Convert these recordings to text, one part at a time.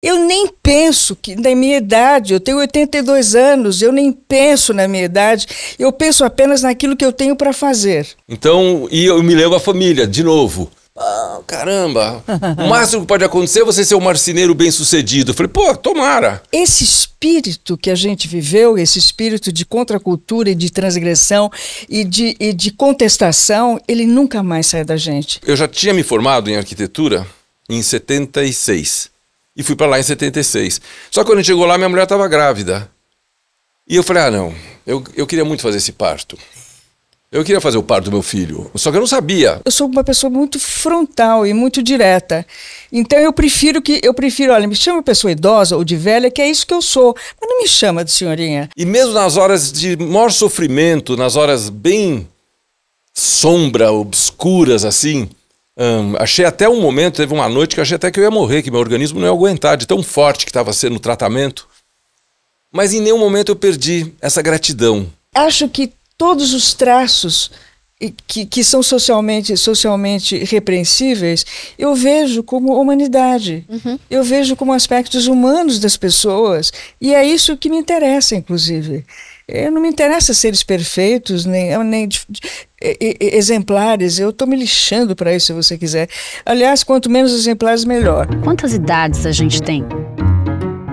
Eu nem penso que na minha idade, eu tenho 82 anos, eu nem penso na minha idade, eu penso apenas naquilo que eu tenho para fazer. Então, e eu me lembro a família, de novo. Ah, caramba, o máximo que pode acontecer é você ser um marceneiro bem sucedido. Eu falei, pô, tomara. Esse espírito que a gente viveu, esse espírito de contracultura e de transgressão e de, e de contestação, ele nunca mais sai da gente. Eu já tinha me formado em arquitetura em 76 e fui para lá em 76. Só que quando a gente chegou lá, minha mulher estava grávida. E eu falei: ah, não, eu, eu queria muito fazer esse parto. Eu queria fazer o parto do meu filho, só que eu não sabia. Eu sou uma pessoa muito frontal e muito direta. Então eu prefiro que eu prefiro, olha, me chama pessoa idosa ou de velha, que é isso que eu sou, mas não me chama de senhorinha. E mesmo nas horas de maior sofrimento, nas horas bem sombra, obscuras assim, Hum, achei até um momento, teve uma noite que achei até que eu ia morrer, que meu organismo não ia aguentar, de tão forte que estava sendo o tratamento. Mas em nenhum momento eu perdi essa gratidão. Acho que todos os traços que, que são socialmente, socialmente repreensíveis, eu vejo como humanidade. Uhum. Eu vejo como aspectos humanos das pessoas. E é isso que me interessa, inclusive. Eu é, não me interessa seres perfeitos, nem, nem de, de, de, exemplares. Eu estou me lixando para isso, se você quiser. Aliás, quanto menos exemplares, melhor. Quantas idades a gente tem?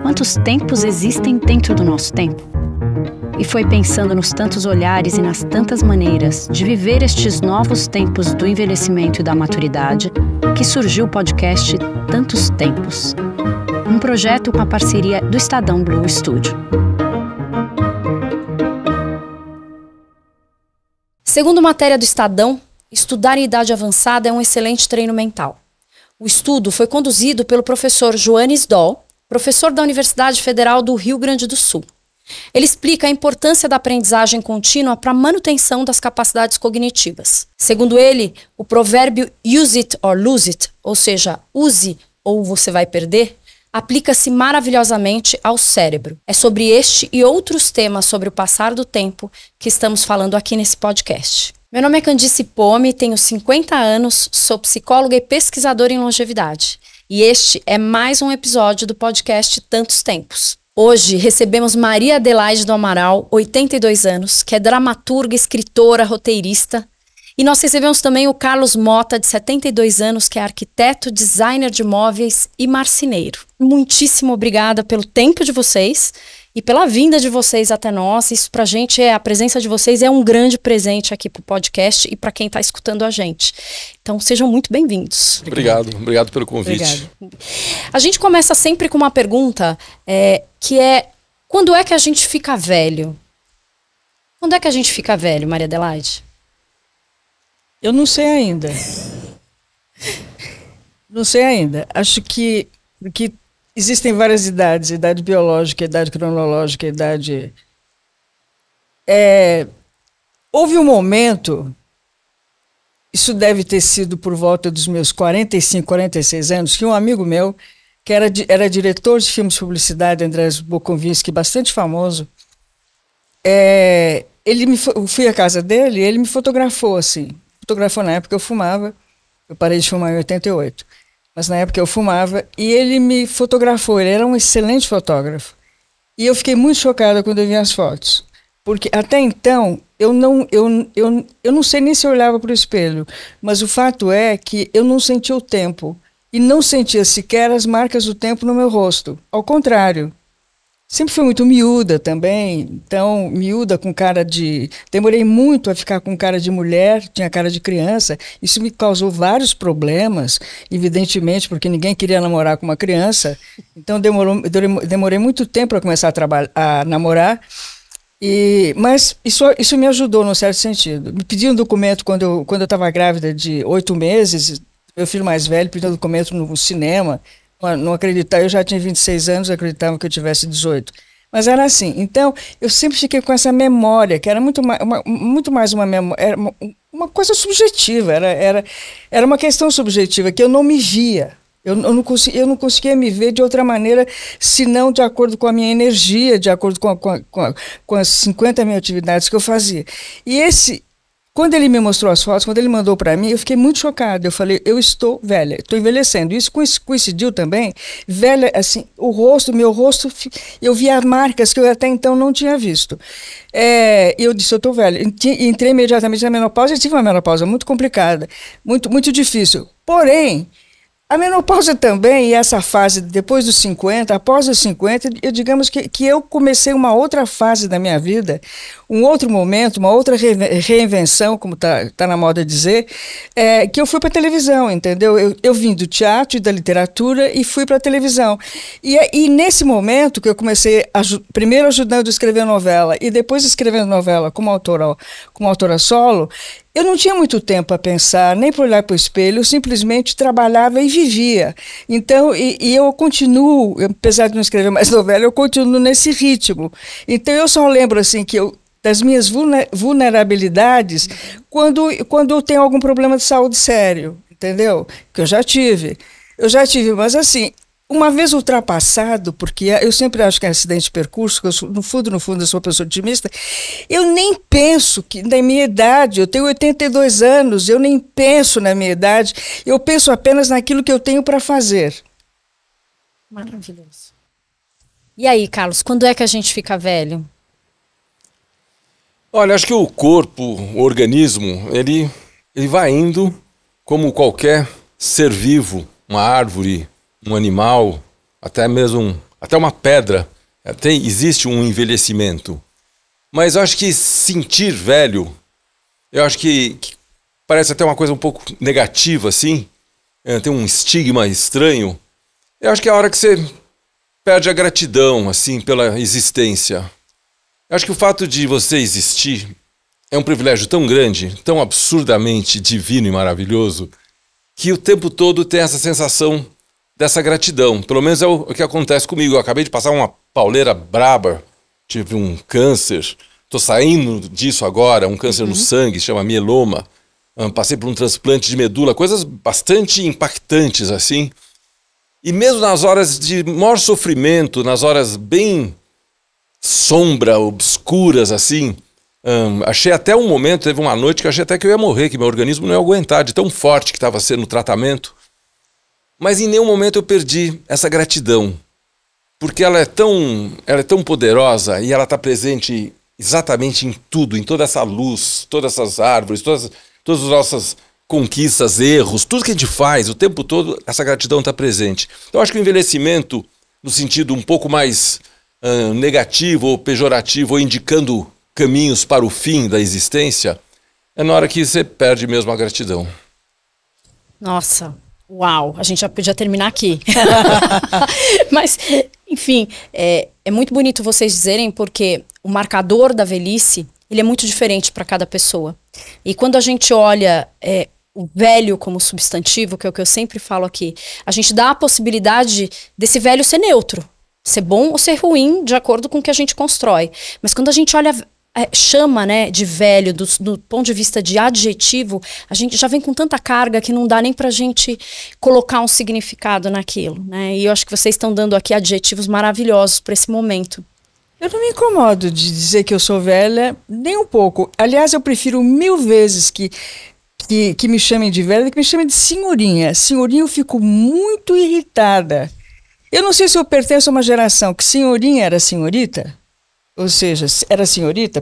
Quantos tempos existem dentro do nosso tempo? E foi pensando nos tantos olhares e nas tantas maneiras de viver estes novos tempos do envelhecimento e da maturidade que surgiu o podcast Tantos Tempos. Um projeto com a parceria do Estadão Blue Studio. Segundo matéria do Estadão, estudar em idade avançada é um excelente treino mental. O estudo foi conduzido pelo professor Joanes Doll, professor da Universidade Federal do Rio Grande do Sul. Ele explica a importância da aprendizagem contínua para a manutenção das capacidades cognitivas. Segundo ele, o provérbio use it or lose it, ou seja, use ou você vai perder, aplica-se maravilhosamente ao cérebro. É sobre este e outros temas sobre o passar do tempo que estamos falando aqui nesse podcast. Meu nome é Candice Pome, tenho 50 anos, sou psicóloga e pesquisadora em longevidade. E este é mais um episódio do podcast Tantos Tempos. Hoje recebemos Maria Adelaide do Amaral, 82 anos, que é dramaturga, escritora, roteirista, e nós recebemos também o Carlos Mota, de 72 anos, que é arquiteto, designer de móveis e marceneiro. Muitíssimo obrigada pelo tempo de vocês e pela vinda de vocês até nós. Isso para a gente é a presença de vocês é um grande presente aqui para o podcast e para quem está escutando a gente. Então sejam muito bem-vindos. Obrigado, obrigado pelo convite. A gente começa sempre com uma pergunta é, que é quando é que a gente fica velho? Quando é que a gente fica velho, Maria Adelaide? Eu não sei ainda. não sei ainda. Acho que, que existem várias idades: idade biológica, idade cronológica, idade. É, houve um momento, isso deve ter sido por volta dos meus 45, 46 anos, que um amigo meu, que era, era diretor de filmes de publicidade, Andrés Boconvinski, bastante famoso, é, ele me, eu fui à casa dele e ele me fotografou assim fotografou na época eu fumava. Eu parei de fumar em 88. Mas na época eu fumava e ele me fotografou. Ele era um excelente fotógrafo. E eu fiquei muito chocada quando eu vi as fotos. Porque até então eu não, eu, eu, eu não sei nem se eu olhava para o espelho, mas o fato é que eu não sentia o tempo. E não sentia sequer as marcas do tempo no meu rosto. Ao contrário, Sempre fui muito miúda também, então miúda com cara de. Demorei muito a ficar com cara de mulher, tinha cara de criança. Isso me causou vários problemas, evidentemente, porque ninguém queria namorar com uma criança. Então demorou, demorei muito tempo para começar a, a namorar. E, mas isso, isso me ajudou num certo sentido. Me pediam um documento quando eu estava quando eu grávida de oito meses, meu filho mais velho pediu um documento no cinema não acreditar, eu já tinha 26 anos, acreditava que eu tivesse 18. Mas era assim. Então, eu sempre fiquei com essa memória, que era muito mais uma, muito mais uma memória, uma, uma, coisa subjetiva, era, era, era uma questão subjetiva, que eu não me via. Eu, eu, não consegui, eu não conseguia me ver de outra maneira, senão de acordo com a minha energia, de acordo com, com, a, com, a, com as 50 mil atividades que eu fazia. E esse, quando ele me mostrou as fotos, quando ele mandou para mim, eu fiquei muito chocada. Eu falei, eu estou velha, estou envelhecendo. Isso coincidiu também, velha, assim, o rosto, meu rosto, eu via marcas que eu até então não tinha visto. É, eu disse, eu estou velha. Entrei imediatamente na menopausa e tive uma menopausa muito complicada, muito, muito difícil. Porém, a menopausa também, e essa fase depois dos 50, após os 50, eu, digamos que, que eu comecei uma outra fase da minha vida, um outro momento, uma outra re, reinvenção, como está tá na moda dizer, é, que eu fui para a televisão, entendeu? Eu, eu, vim do teatro e da literatura e fui para a televisão. E, é, e nesse momento que eu comecei, a, primeiro ajudando a escrever novela e depois escrevendo novela como autora, como autora solo, eu não tinha muito tempo para pensar, nem para olhar para o espelho, eu simplesmente trabalhava e vivia. Então, e, e eu continuo, apesar de não escrever mais novela, eu continuo nesse ritmo. Então, eu só lembro assim que eu das minhas vulnerabilidades quando, quando eu tenho algum problema de saúde sério, entendeu? Que eu já tive. Eu já tive, mas assim, uma vez ultrapassado, porque é, eu sempre acho que é acidente de percurso, que eu, no fundo, no fundo, eu sou uma pessoa otimista, eu nem penso que, na minha idade, eu tenho 82 anos, eu nem penso na minha idade, eu penso apenas naquilo que eu tenho para fazer. Maravilhoso. E aí, Carlos, quando é que a gente fica velho? Olha, acho que o corpo, o organismo, ele, ele vai indo como qualquer ser vivo, uma árvore, um animal, até mesmo um, até uma pedra, é, tem, existe um envelhecimento. Mas eu acho que sentir velho, eu acho que, que parece até uma coisa um pouco negativa, assim, é, tem um estigma estranho. Eu acho que é a hora que você perde a gratidão, assim, pela existência. Eu acho que o fato de você existir é um privilégio tão grande, tão absurdamente divino e maravilhoso, que o tempo todo tem essa sensação dessa gratidão. Pelo menos é o, que acontece comigo. Eu acabei de passar uma pauleira braba, tive um câncer, estou saindo disso agora, um câncer uhum. no sangue, chama mieloma. Um, ah, passei por um transplante de medula, coisas bastante impactantes assim. E mesmo nas horas de maior sofrimento, nas horas bem sombra, obscuras assim, um, achei até um momento, teve uma noite que achei até que eu ia morrer, que meu organismo não ia aguentar de tão forte que estava sendo o tratamento. Mas em nenhum momento eu perdi essa gratidão, porque ela é tão, ela é tão poderosa e ela está presente exatamente em tudo, em toda essa luz, todas essas árvores, todas, todas as nossas conquistas, erros, tudo que a gente faz, o tempo todo essa gratidão está presente. Então, eu acho que o envelhecimento, no sentido um pouco mais uh, negativo ou pejorativo, ou indicando caminhos para o fim da existência, é na hora que você perde mesmo a gratidão. Nossa, Uau, a gente já podia terminar aqui. Mas, enfim, é, é muito bonito vocês dizerem, porque o marcador da velhice ele é muito diferente para cada pessoa. E quando a gente olha é, o velho como substantivo, que é o que eu sempre falo aqui, a gente dá a possibilidade desse velho ser neutro, ser bom ou ser ruim, de acordo com o que a gente constrói. Mas quando a gente olha é, chama né, de velho, do, do, ponto de vista de adjetivo, a gente já vem com tanta carga que não dá nem para a gente colocar um significado naquilo. Né? E eu acho que vocês estão dando aqui adjetivos maravilhosos para esse momento. Eu não me incomodo de dizer que eu sou velha, nem um pouco. Aliás, eu prefiro mil vezes que que, que, me chamem de velha, que me chamem de senhorinha. Senhorinha, eu fico muito irritada. Eu não sei se eu pertenço a uma geração que senhorinha era senhorita ou seja, era senhorita,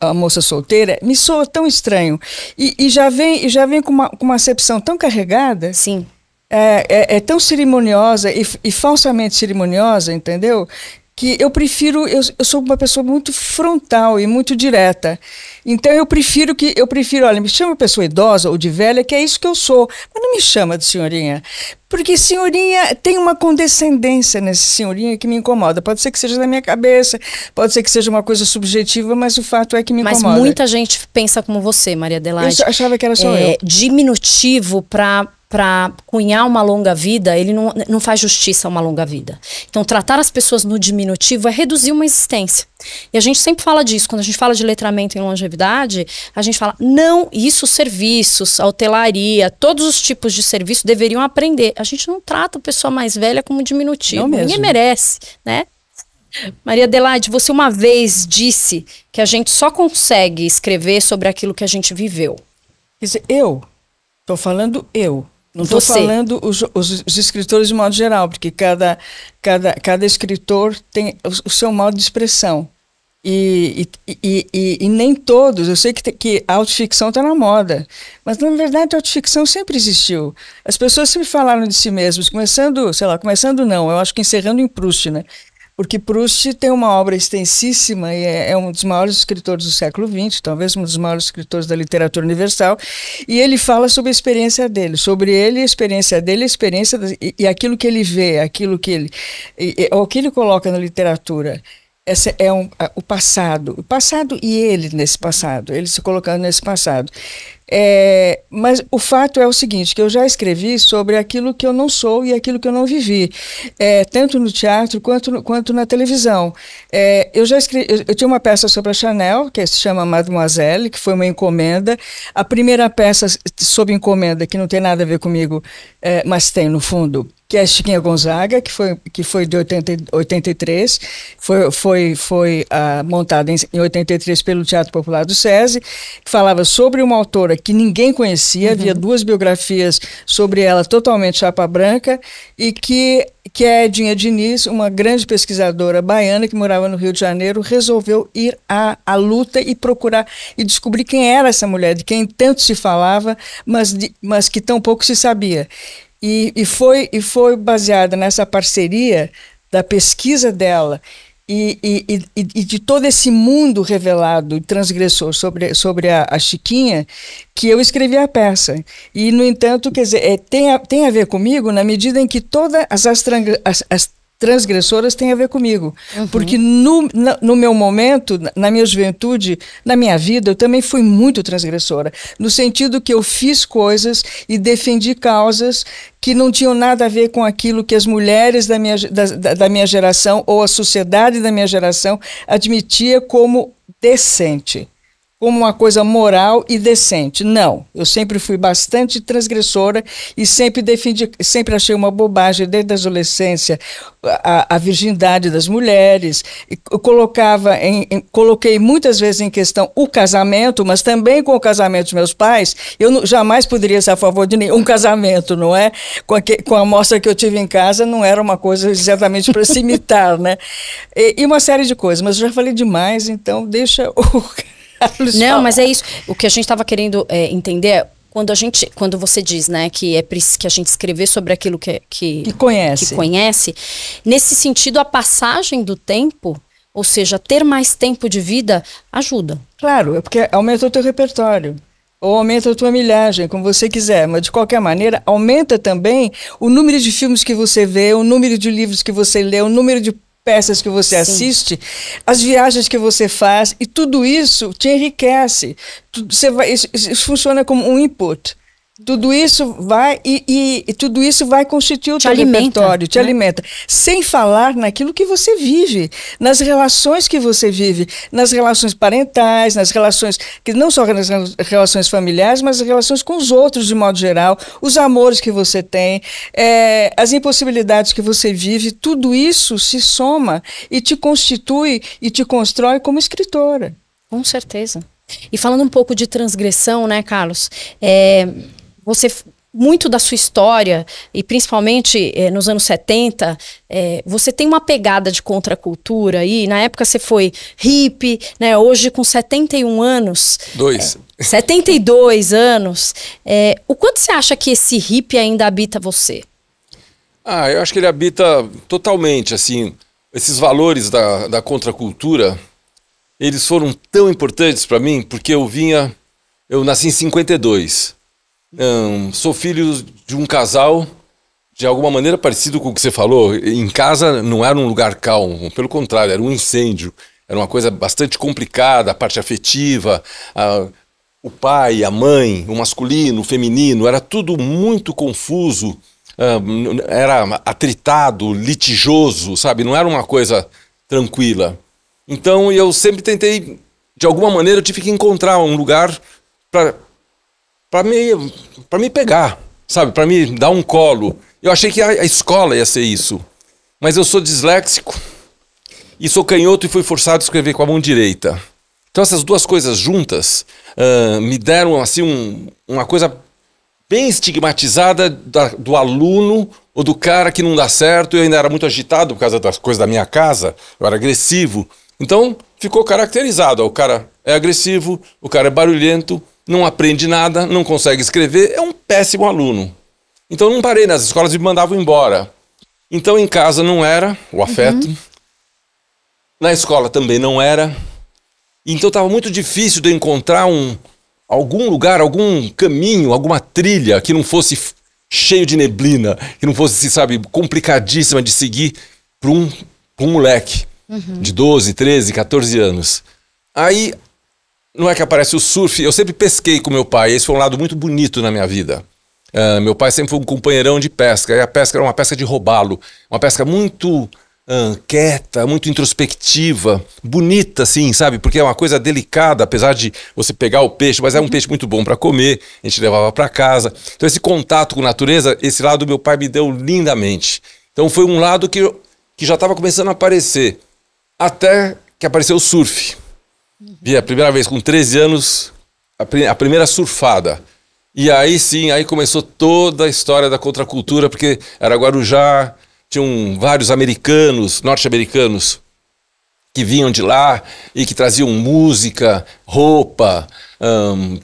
a moça solteira, me soa tão estranho. E, e já vem, e já vem com, uma, com uma acepção tão carregada. Sim. É, é, é tão cerimoniosa e, e, falsamente cerimoniosa, entendeu? que eu prefiro, eu, eu, sou uma pessoa muito frontal e muito direta. Então eu prefiro que eu prefiro, olha, me chama pessoa idosa ou de velha, que é isso que eu sou, mas não me chama de senhorinha, porque senhorinha tem uma condescendência nesse senhorinha que me incomoda. Pode ser que seja na minha cabeça, pode ser que seja uma coisa subjetiva, mas o fato é que me mas incomoda. Mas muita gente pensa como você, Maria Adelaide. Eu achava que era só é, eu. Diminutivo para para cunhar uma longa vida, ele não, não faz justiça a uma longa vida. Então, tratar as pessoas no diminutivo é reduzir uma existência. E a gente sempre fala disso, quando a gente fala de letramento em longevidade, a gente fala, não, isso serviços, hotelaria, todos os tipos de serviço deveriam aprender. A gente não trata a pessoa mais velha como diminutivo, não mesmo. ninguém merece, né? Maria Adelaide, você uma vez disse que a gente só consegue escrever sobre aquilo que a gente viveu. Quer dizer, eu, estou falando eu, não estou falando os, os, os, escritores de modo geral, porque cada, cada, cada escritor tem o, o seu modo de expressão. E, e, e, e, nem todos. Eu sei que, que a autoficção está na moda, mas na verdade a autoficção sempre existiu. As pessoas sempre falaram de si mesmas, começando, sei lá, começando não, eu acho que encerrando em Proust, né? Porque Proust tem uma obra extensíssima e é, é um dos maiores escritores do século XX, talvez um dos maiores escritores da literatura universal, e ele fala sobre a experiência dele, sobre ele, a experiência dele, a experiência da, e, e, aquilo que ele vê, aquilo que ele, e, e, o que ele coloca na literatura. Essa é um, a, o passado, o passado e ele nesse passado, ele se colocando nesse passado. É, mas o fato é o seguinte, que eu já escrevi sobre aquilo que eu não sou e aquilo que eu não vivi, é, tanto no teatro quanto, no, quanto na televisão. É, eu já escrevi, eu, eu, tinha uma peça sobre a Chanel, que se chama Mademoiselle, que foi uma encomenda. A primeira peça sob encomenda, que não tem nada a ver comigo, é, mas tem no fundo, que é Chiquinha Gonzaga, que foi, que foi de 80, 83, foi, foi, foi ah, montada em, em 83 pelo Teatro Popular do SESI, que falava sobre uma autora que ninguém conhecia, uhum. havia duas biografias sobre ela totalmente chapa branca, e que, que a Edinha Diniz, uma grande pesquisadora baiana que morava no Rio de Janeiro, resolveu ir à, à luta e procurar e descobrir quem era essa mulher, de quem tanto se falava, mas, de, mas que tão pouco se sabia. E, e, foi, e foi baseada nessa parceria da pesquisa dela e, e, e, e, de todo esse mundo revelado, transgressor sobre, sobre a, a, Chiquinha, que eu escrevi a peça. E, no entanto, quer dizer, é, tem, a, tem a ver comigo na medida em que todas as, as, as transgressoras tem a ver comigo. Uhum. Porque no, na, no meu momento, na, minha juventude, na minha vida, eu também fui muito transgressora. No sentido que eu fiz coisas e defendi causas que não tinham nada a ver com aquilo que as mulheres da minha, da, da minha geração ou a sociedade da minha geração admitia como decente como uma coisa moral e decente. Não, eu sempre fui bastante transgressora e sempre defendi, sempre achei uma bobagem desde a adolescência a, a virgindade das mulheres. colocava em, em, coloquei muitas vezes em questão o casamento, mas também com o casamento dos meus pais, eu não, jamais poderia ser a favor de nenhum casamento, não é? Com a, que, com a amostra que eu tive em casa, não era uma coisa exatamente para se imitar, né? E, e uma série de coisas, mas eu já falei demais, então deixa o Não, mas é isso. O que a gente estava querendo é, entender é quando a gente quando você diz né que é que a gente escrever sobre aquilo que é, que, que conhece que conhece nesse sentido a passagem do tempo ou seja ter mais tempo de vida ajuda claro é porque aumenta o teu repertório ou aumenta a tua milhagem, como você quiser, mas de qualquer maneira, aumenta também o número de filmes que você vê, o número de livros que você lê, o número de peças que você Sim. assiste, as viagens que você faz, e tudo isso te enriquece. Você vai, isso, isso funciona como um input. Tudo isso vai e, e, e, tudo isso vai constituir o te teu alimenta, repertório, te né? alimenta. Sem falar naquilo que você vive, nas relações que você vive, nas relações parentais, nas relações que não só nas relações familiares, mas as relações com os outros de modo geral, os amores que você tem, é, as impossibilidades que você vive, tudo isso se soma e te constitui e te constrói como escritora. Com certeza. E falando um pouco de transgressão, né, Carlos? É, você muito da sua história, e principalmente eh, nos anos 70, eh, você tem uma pegada de contracultura aí. Na época você foi hippie, né? Hoje, com 71 anos. Dois. É, eh, 72 anos. o quanto você acha que esse hippie ainda habita você? Ah, eu acho que ele habita totalmente, assim. Esses valores da, da contracultura, eles foram tão importantes para mim, porque eu vinha. Eu nasci em 52 sou filho de um casal, de alguma maneira parecido com o que você falou. Em casa não era um lugar calmo, pelo contrário, era um incêndio. Era uma coisa bastante complicada, a parte afetiva, a, o pai, a mãe, o masculino, o feminino, era tudo muito confuso, ah, era atritado, litigioso, sabe? Não era uma coisa tranquila. Então eu sempre tentei, de alguma maneira, eu tive que encontrar um lugar para para me, para me pegar, sabe? Para me dar um colo. Eu achei que a, a escola ia ser isso. Mas eu sou disléxico e sou canhoto e fui forçado a escrever com a mão direita. Então essas duas coisas juntas uh, me deram assim um, uma coisa bem estigmatizada da, do aluno ou do cara que não dá certo. Eu ainda era muito agitado por causa das coisas da minha casa, eu era agressivo. Então ficou caracterizado: o cara é agressivo, o cara é barulhento, não aprende nada, não consegue escrever, é um péssimo aluno. Então não parei nas escolas e me mandavam embora. Então em casa não era o afeto, uhum. na escola também não era. Então estava muito difícil de encontrar um, algum lugar, algum caminho, alguma trilha que não fosse cheio de neblina, que não fosse, sabe, complicadíssima de seguir para um, um moleque uhum. de 12, 13, 14 anos. Aí não é que aparece o surf. Eu sempre pesquei com meu pai. Esse foi um lado muito bonito na minha vida. Uh, meu pai sempre foi um companheirão de pesca. E a pesca era uma pesca de robalo. Uma pesca muito uh, quieta, muito introspectiva, bonita, assim, sabe? Porque é uma coisa delicada, apesar de você pegar o peixe, mas é um uhum. peixe muito bom para comer. A gente levava para casa. Então, esse contato com a natureza, esse lado meu pai me deu lindamente. Então, foi um lado que, que já estava começando a aparecer. Até que apareceu o surf. Vi uhum. a primeira vez com 13 anos, a, prim a primeira surfada. E aí sim, aí começou toda a história da contracultura, porque era Guarujá, tinham vários americanos, norte-americanos, que vinham de lá e que traziam música, roupa,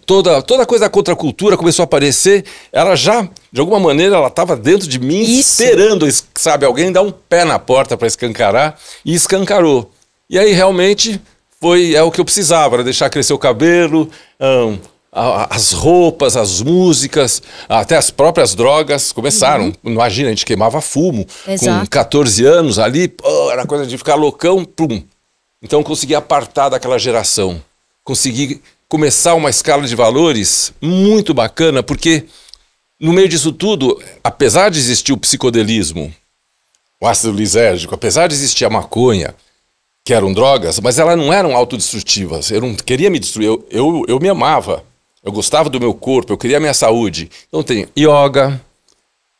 toda, toda coisa da contracultura começou a aparecer. Ela já, de alguma maneira, ela estava dentro de mim, Isso. esperando, sabe, alguém dar um pé na porta para escancarar, e escancarou. E aí realmente foi é o que eu precisava, era deixar crescer o cabelo, um, as roupas, as músicas, até as próprias drogas começaram. Uhum. Imagina, a gente queimava fumo Exato. com 14 anos ali, pô, era coisa de ficar loucão, pum. Então consegui apartar daquela geração, consegui começar uma escala de valores muito bacana, porque no meio disso tudo, apesar de existir o psicodelismo, o ácido lisérgico, apesar de existir a maconha, que eram drogas, mas elas não eram autodestrutivas. Eu não queria me destruir, eu, eu, eu me amava. Eu gostava do meu corpo, eu queria a minha saúde. Então tem yoga,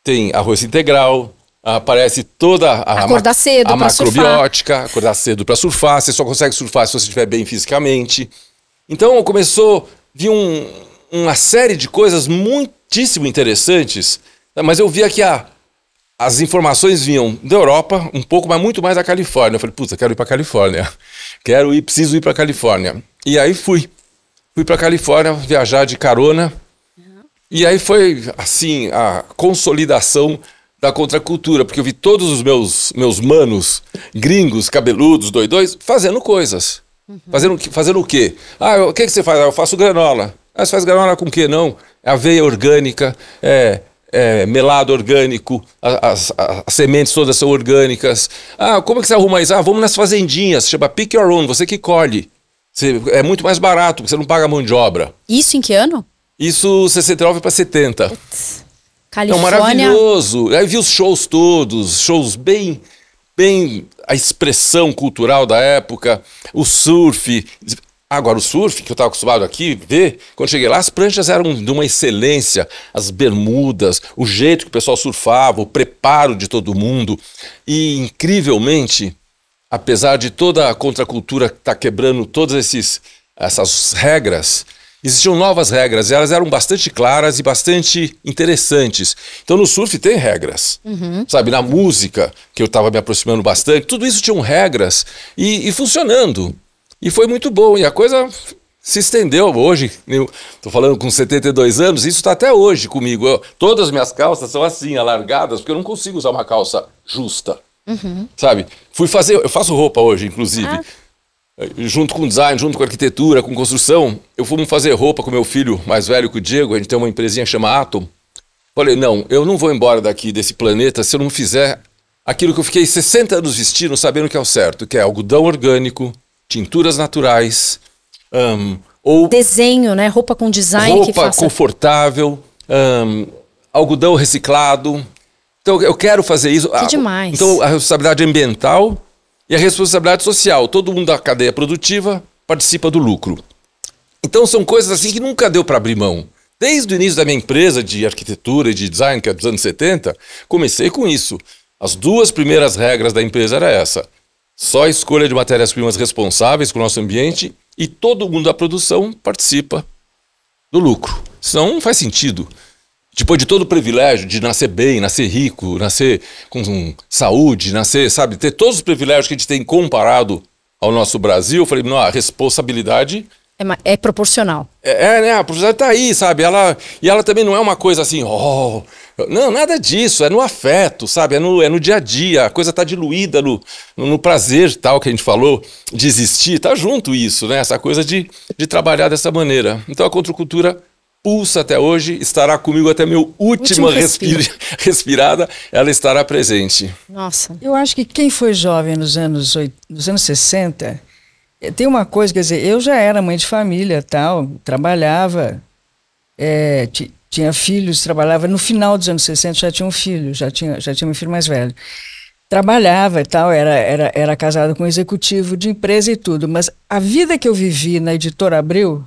tem arroz integral, aparece toda a, acordar cedo a macrobiótica, surfar. acordar cedo para surfar. Você só consegue surfar se você estiver bem fisicamente. Então começou, vi um, uma série de coisas muitíssimo interessantes, mas eu via que a, as informações vinham da Europa, um pouco, mas muito mais da Califórnia. Eu falei, puta, quero ir para Califórnia. Quero ir, preciso ir para Califórnia. E aí fui. Fui para Califórnia viajar de carona. E aí foi, assim, a consolidação da contracultura, porque eu vi todos os meus, meus manos, gringos, cabeludos, doidões, fazendo coisas. Uhum. Fazendo, fazendo o quê? Ah, o que, que você faz? Ah, eu faço granola. Ah, você faz granola com o quê? Não. É aveia orgânica, é é, melado orgânico, as, as, as, sementes todas são orgânicas. Ah, como é que você arruma isso? Ah, vamos nas fazendinhas, chama Pick Your Own, você que colhe. Você, é muito mais barato, você não paga mão de obra. Isso em que ano? Isso 69 para 70. Putz. É Califórnia. É maravilhoso. Aí vi os shows todos, shows bem bem a expressão cultural da época, o surf, Agora, o surf, que eu estava acostumado aqui ver, quando cheguei lá, as pranchas eram de uma excelência, as bermudas, o jeito que o pessoal surfava, o preparo de todo mundo. E, incrivelmente, apesar de toda a contracultura que está quebrando todas esses, essas regras, existiam novas regras, elas eram bastante claras e bastante interessantes. Então no surf tem regras, uhum. sabe? Na música, que eu estava me aproximando bastante, tudo isso tinham regras e, e funcionando. E foi muito bom. E a coisa se estendeu hoje. Estou falando com 72 anos, isso está até hoje comigo. Eu, todas as minhas calças são assim, alargadas, porque eu não consigo usar uma calça justa. Uhum. Sabe? Fui fazer. Eu faço roupa hoje, inclusive. Ah. Eh, junto com design, junto com arquitetura, com construção. Eu fui fazer roupa com meu filho mais velho, com o Diego. A gente tem uma empresinha que chama Atom. Falei, não, eu não vou embora daqui desse planeta se eu não fizer aquilo que eu fiquei 60 anos vestindo, sabendo que é o certo, que é algodão orgânico, tinturas naturais. Um, ou Desenho, né? Roupa com design roupa que faça... confortável, um, algodão reciclado. Então, eu quero fazer isso. Que ah, demais. Então, a responsabilidade ambiental e a responsabilidade social. Todo mundo da cadeia produtiva participa do lucro. Então, são coisas assim que nunca deu para abrir mão. Desde o início da minha empresa de arquitetura e de design, que é dos anos 70, comecei com isso. As duas primeiras regras da empresa era essa. Só a escolha de matérias-primas responsáveis com o nosso ambiente e todo mundo da produção participa do lucro. Senão não faz sentido. Depois tipo, de todo o privilégio de nascer bem, nascer rico, nascer com saúde, nascer, sabe, ter todos os privilégios que a gente tem comparado ao nosso Brasil, eu falei, não, a responsabilidade é, é, proporcional. É, é, né? A proporcionalidade tá aí, sabe? Ela, e ela também não é uma coisa assim, oh, não, nada disso, é no afeto, sabe? É no, é no dia a dia, a coisa tá diluída no, no prazer tal que a gente falou de existir, tá junto isso, né? Essa coisa de, de trabalhar dessa maneira. Então a contracultura pulsa até hoje, estará comigo até meu última respirada, ela estará presente. Nossa. Eu acho que quem foi jovem nos anos, nos anos 60, eh, tem uma coisa, quer dizer, eu já era mãe de família, tal, trabalhava, é, tinha filhos, trabalhava. No final dos anos 60 já tinha um filho, já tinha, já tinha um filho mais velho. Trabalhava e tal, era, era, era casado com um executivo de empresa e tudo. Mas a vida que eu vivi na editora Abril,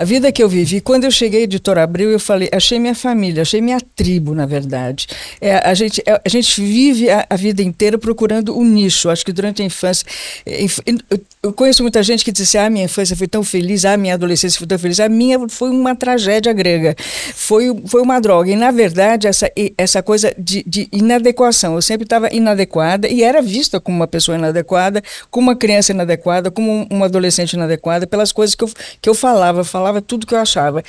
a vida que eu vivi, quando eu cheguei à Editora Abril, eu falei, achei minha família, achei minha tribo, na verdade. É, a, gente, é, a gente vive a, a, vida inteira procurando um nicho. Acho que durante a infância. É, eu conheço muita gente que disse: ah, minha infância foi tão feliz, ah, minha adolescência foi tão feliz. A minha foi uma tragédia grega, foi, foi uma droga. E, na verdade, essa, essa coisa de, de inadequação. Eu sempre estava inadequada e era vista como uma pessoa inadequada, como uma criança inadequada, como um, um adolescente inadequada, pelas coisas que eu, que eu falava, falava falava tudo que eu achava.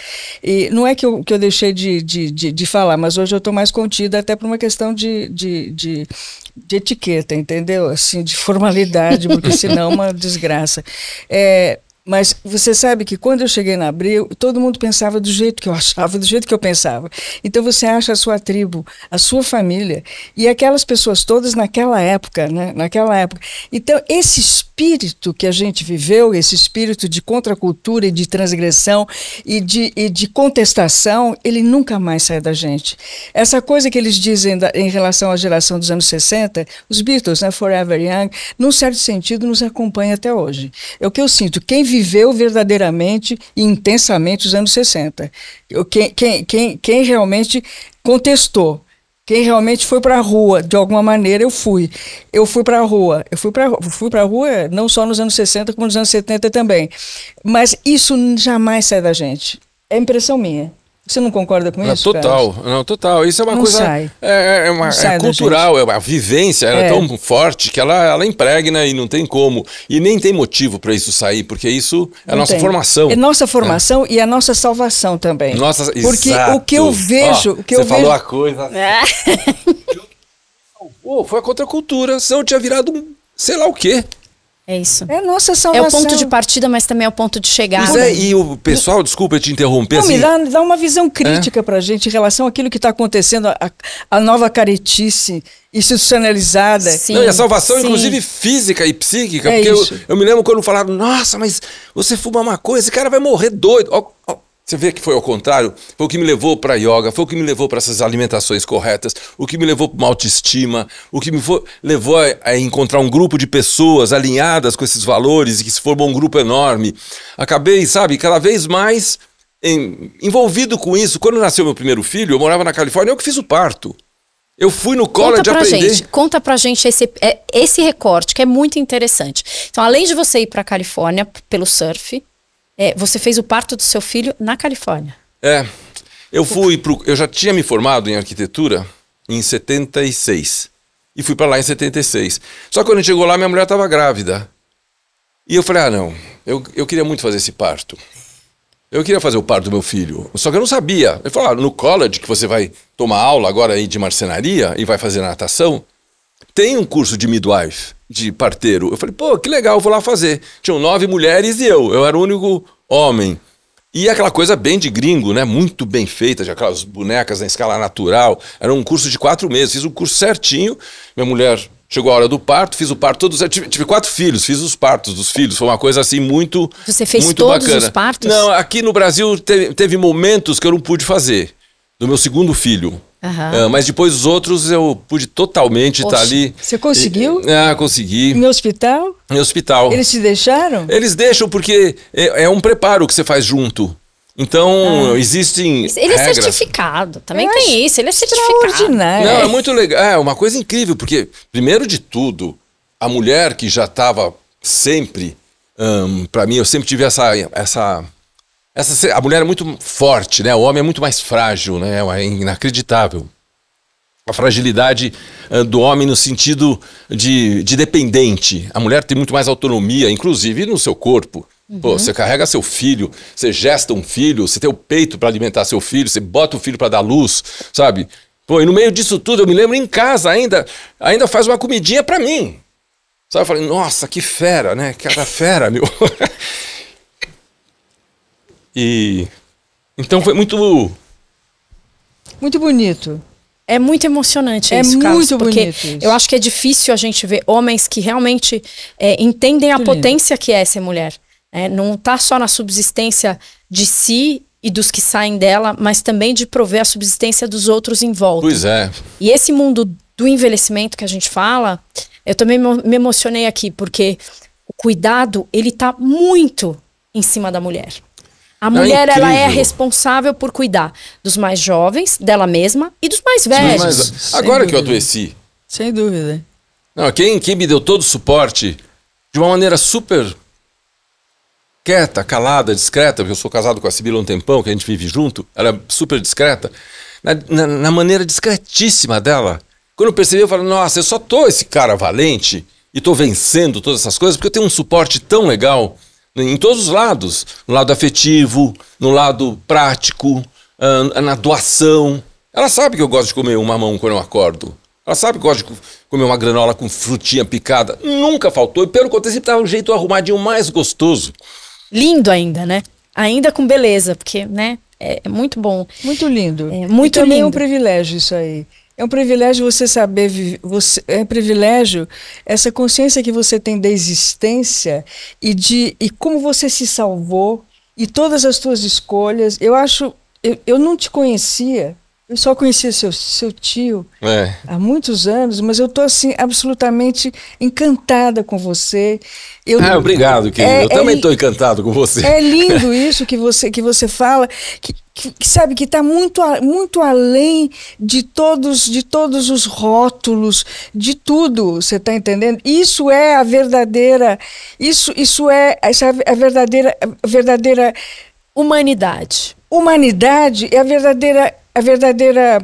E não é que eu, que eu deixei de, de, de, de falar, mas hoje eu estou mais contida, até por uma questão de, de, de, de etiqueta, entendeu? Assim, de formalidade, porque senão é uma desgraça. É, mas você sabe que quando eu cheguei na Abril, todo mundo pensava do jeito que eu achava, do jeito que eu pensava. Então você acha a sua tribo, a sua família e aquelas pessoas todas naquela época, né? Naquela época. Então esse espírito que a gente viveu, esse espírito de contracultura e de transgressão e de, e de contestação, ele nunca mais sai da gente. Essa coisa que eles dizem da, em relação à geração dos anos 60, os Beatles, né? Forever Young, num certo sentido nos acompanha até hoje. É o que eu sinto. Quem viveu verdadeiramente e intensamente os anos 60. Quem, quem, quem, quem realmente contestou. Quem realmente foi para a rua, de alguma maneira eu fui. Eu fui para a rua. Eu fui para fui a rua não só nos anos 60, como nos anos 70 também. Mas isso jamais sai da gente. É impressão minha. Você não concorda com não, isso? Total, não, total. Isso é uma não coisa. Sai. É, é, é uma, é cultural, é uma vivência, ela é, é, tão forte que ela, ela impregna e não tem como. E nem tem motivo para isso sair, porque isso é a nossa tem. formação. É nossa é. formação é. e a nossa salvação também. Nossa, Porque exato. o que eu vejo. Oh, o que você eu falou vejo... a coisa. Ah. foi a contracultura, senão eu tinha virado um sei lá o quê. É isso. É nossa salvação. É o ponto de partida, mas também é o ponto de chegada. É, e o pessoal, desculpa te interromper. Não, assim, me dá, dá, uma visão crítica é? para a gente em relação àquilo que está acontecendo, a, a, nova caretice institucionalizada. Sim, Não, e a salvação, sim. inclusive, física e psíquica. É porque eu, eu, me lembro quando falaram, nossa, mas você fuma coisa, esse cara vai morrer doido. Ó, ó você vê que foi ao contrário? Foi o que me levou para a yoga, foi o que me levou para essas alimentações corretas, o que me levou para uma autoestima, o que me foi, levou a, a, encontrar um grupo de pessoas alinhadas com esses valores e que se formou um grupo enorme. Acabei, sabe, cada vez mais em, envolvido com isso. Quando nasceu meu primeiro filho, eu morava na Califórnia, eu que fiz o parto. Eu fui no colo conta pra aprender. Gente, conta pra gente esse, é, esse recorte, que é muito interessante. Então, além de você ir pra Califórnia pelo surf, é, você fez o parto do seu filho na Califórnia. É. Eu fui pro. Eu já tinha me formado em arquitetura em 76. E fui para lá em 76. Só que quando a gente chegou lá, minha mulher estava grávida. E eu falei: ah, não, eu, eu queria muito fazer esse parto. Eu queria fazer o parto do meu filho, só que eu não sabia. Ele falou: ah, no college, que você vai tomar aula agora aí de marcenaria e vai fazer natação, tem um curso de midwife, de parteiro. Eu falei, pô, que legal, vou lá fazer. Tinham nove mulheres e eu, eu era o único homem. E aquela coisa bem de gringo, né? Muito bem feita, já aquelas bonecas na escala natural. Era um curso de quatro meses, fiz o um curso certinho. Minha mulher chegou a hora do parto, fiz o parto todo certo. Tive, quatro filhos, fiz os partos dos filhos. Foi uma coisa assim muito. Você fez muito todos bacana. os partos? Não, aqui no Brasil teve, teve momentos que eu não pude fazer. Do meu segundo filho. Uhum. mas depois os outros eu pude totalmente estar tá ali. Você conseguiu? E, ah, consegui. No hospital? No hospital. Eles te deixaram? Eles deixam porque é, é um preparo que você faz junto. Então, ah. existem. Ele é regras. é certificado, também eu tem isso, ele é certificado. Não, é muito legal. É uma coisa incrível, porque, primeiro de tudo, a mulher que já estava sempre. Um, para mim, eu sempre tive essa, essa essa, a mulher é muito forte, né? O homem é muito mais frágil, né? É inacreditável. A fragilidade eh, do homem no sentido de, de dependente. A mulher tem muito mais autonomia, inclusive no seu corpo. Pô, uhum. você carrega seu filho, você gesta um filho, você tem o peito para alimentar seu filho, você bota o filho para dar luz, sabe? Pô, e no meio disso tudo, eu me lembro em casa ainda, ainda faz uma comidinha para mim. Sabe, eu falei, nossa, que fera, né? Cara fera, meu. E então foi muito muito bonito. É muito emocionante é isso, muito porque bonito eu acho que é difícil a gente ver homens que realmente é, entendem muito a lindo. potência que é ser mulher. É, não está só na subsistência de si e dos que saem dela, mas também de prover a subsistência dos outros em volta. Pois é. E esse mundo do envelhecimento que a gente fala, eu também me emocionei aqui, porque o cuidado, ele tá muito em cima da mulher. A é mulher, é ela é responsável por cuidar dos mais jovens, dela mesma e dos mais velhos. agora que eu adoeci. Sem dúvida. Não, quem, quem me deu todo o suporte de uma maneira super quieta, calada, discreta, porque eu sou casado com a Sibila há um tempão, que a gente vive junto, ela é super discreta, na, na, na, maneira discretíssima dela. Quando eu percebi, eu falei, nossa, eu só tô esse cara valente e tô vencendo todas essas coisas porque eu tenho um suporte tão legal em todos os lados, no lado afetivo, no lado prático, ah, na doação. Ela sabe que eu gosto de comer um mamão quando eu acordo. Ela sabe que eu gosto de comer uma granola com frutinha picada. Nunca faltou. E pelo contrário, sempre estava um jeito arrumadinho mais gostoso. Lindo ainda, né? Ainda com beleza, porque, né? É, é muito bom. Muito lindo. É muito e também lindo. é um privilégio isso aí. É um privilégio você saber, você, é um privilégio essa consciência que você tem da existência e de e como você se salvou e todas as suas escolhas. Eu acho, eu, eu não te conhecia, eu só conhecia seu, seu tio é. há muitos anos, mas eu estou assim absolutamente encantada com você. Eu, ah, obrigado, é, querido. É, eu é também estou encantado com você. É lindo isso que você que você fala, que, que, que sabe que está muito, muito além de todos de todos os rótulos, de tudo. Você está entendendo? Isso é a verdadeira, isso isso é, é a verdadeira a verdadeira humanidade. Humanidade é a verdadeira a verdadeira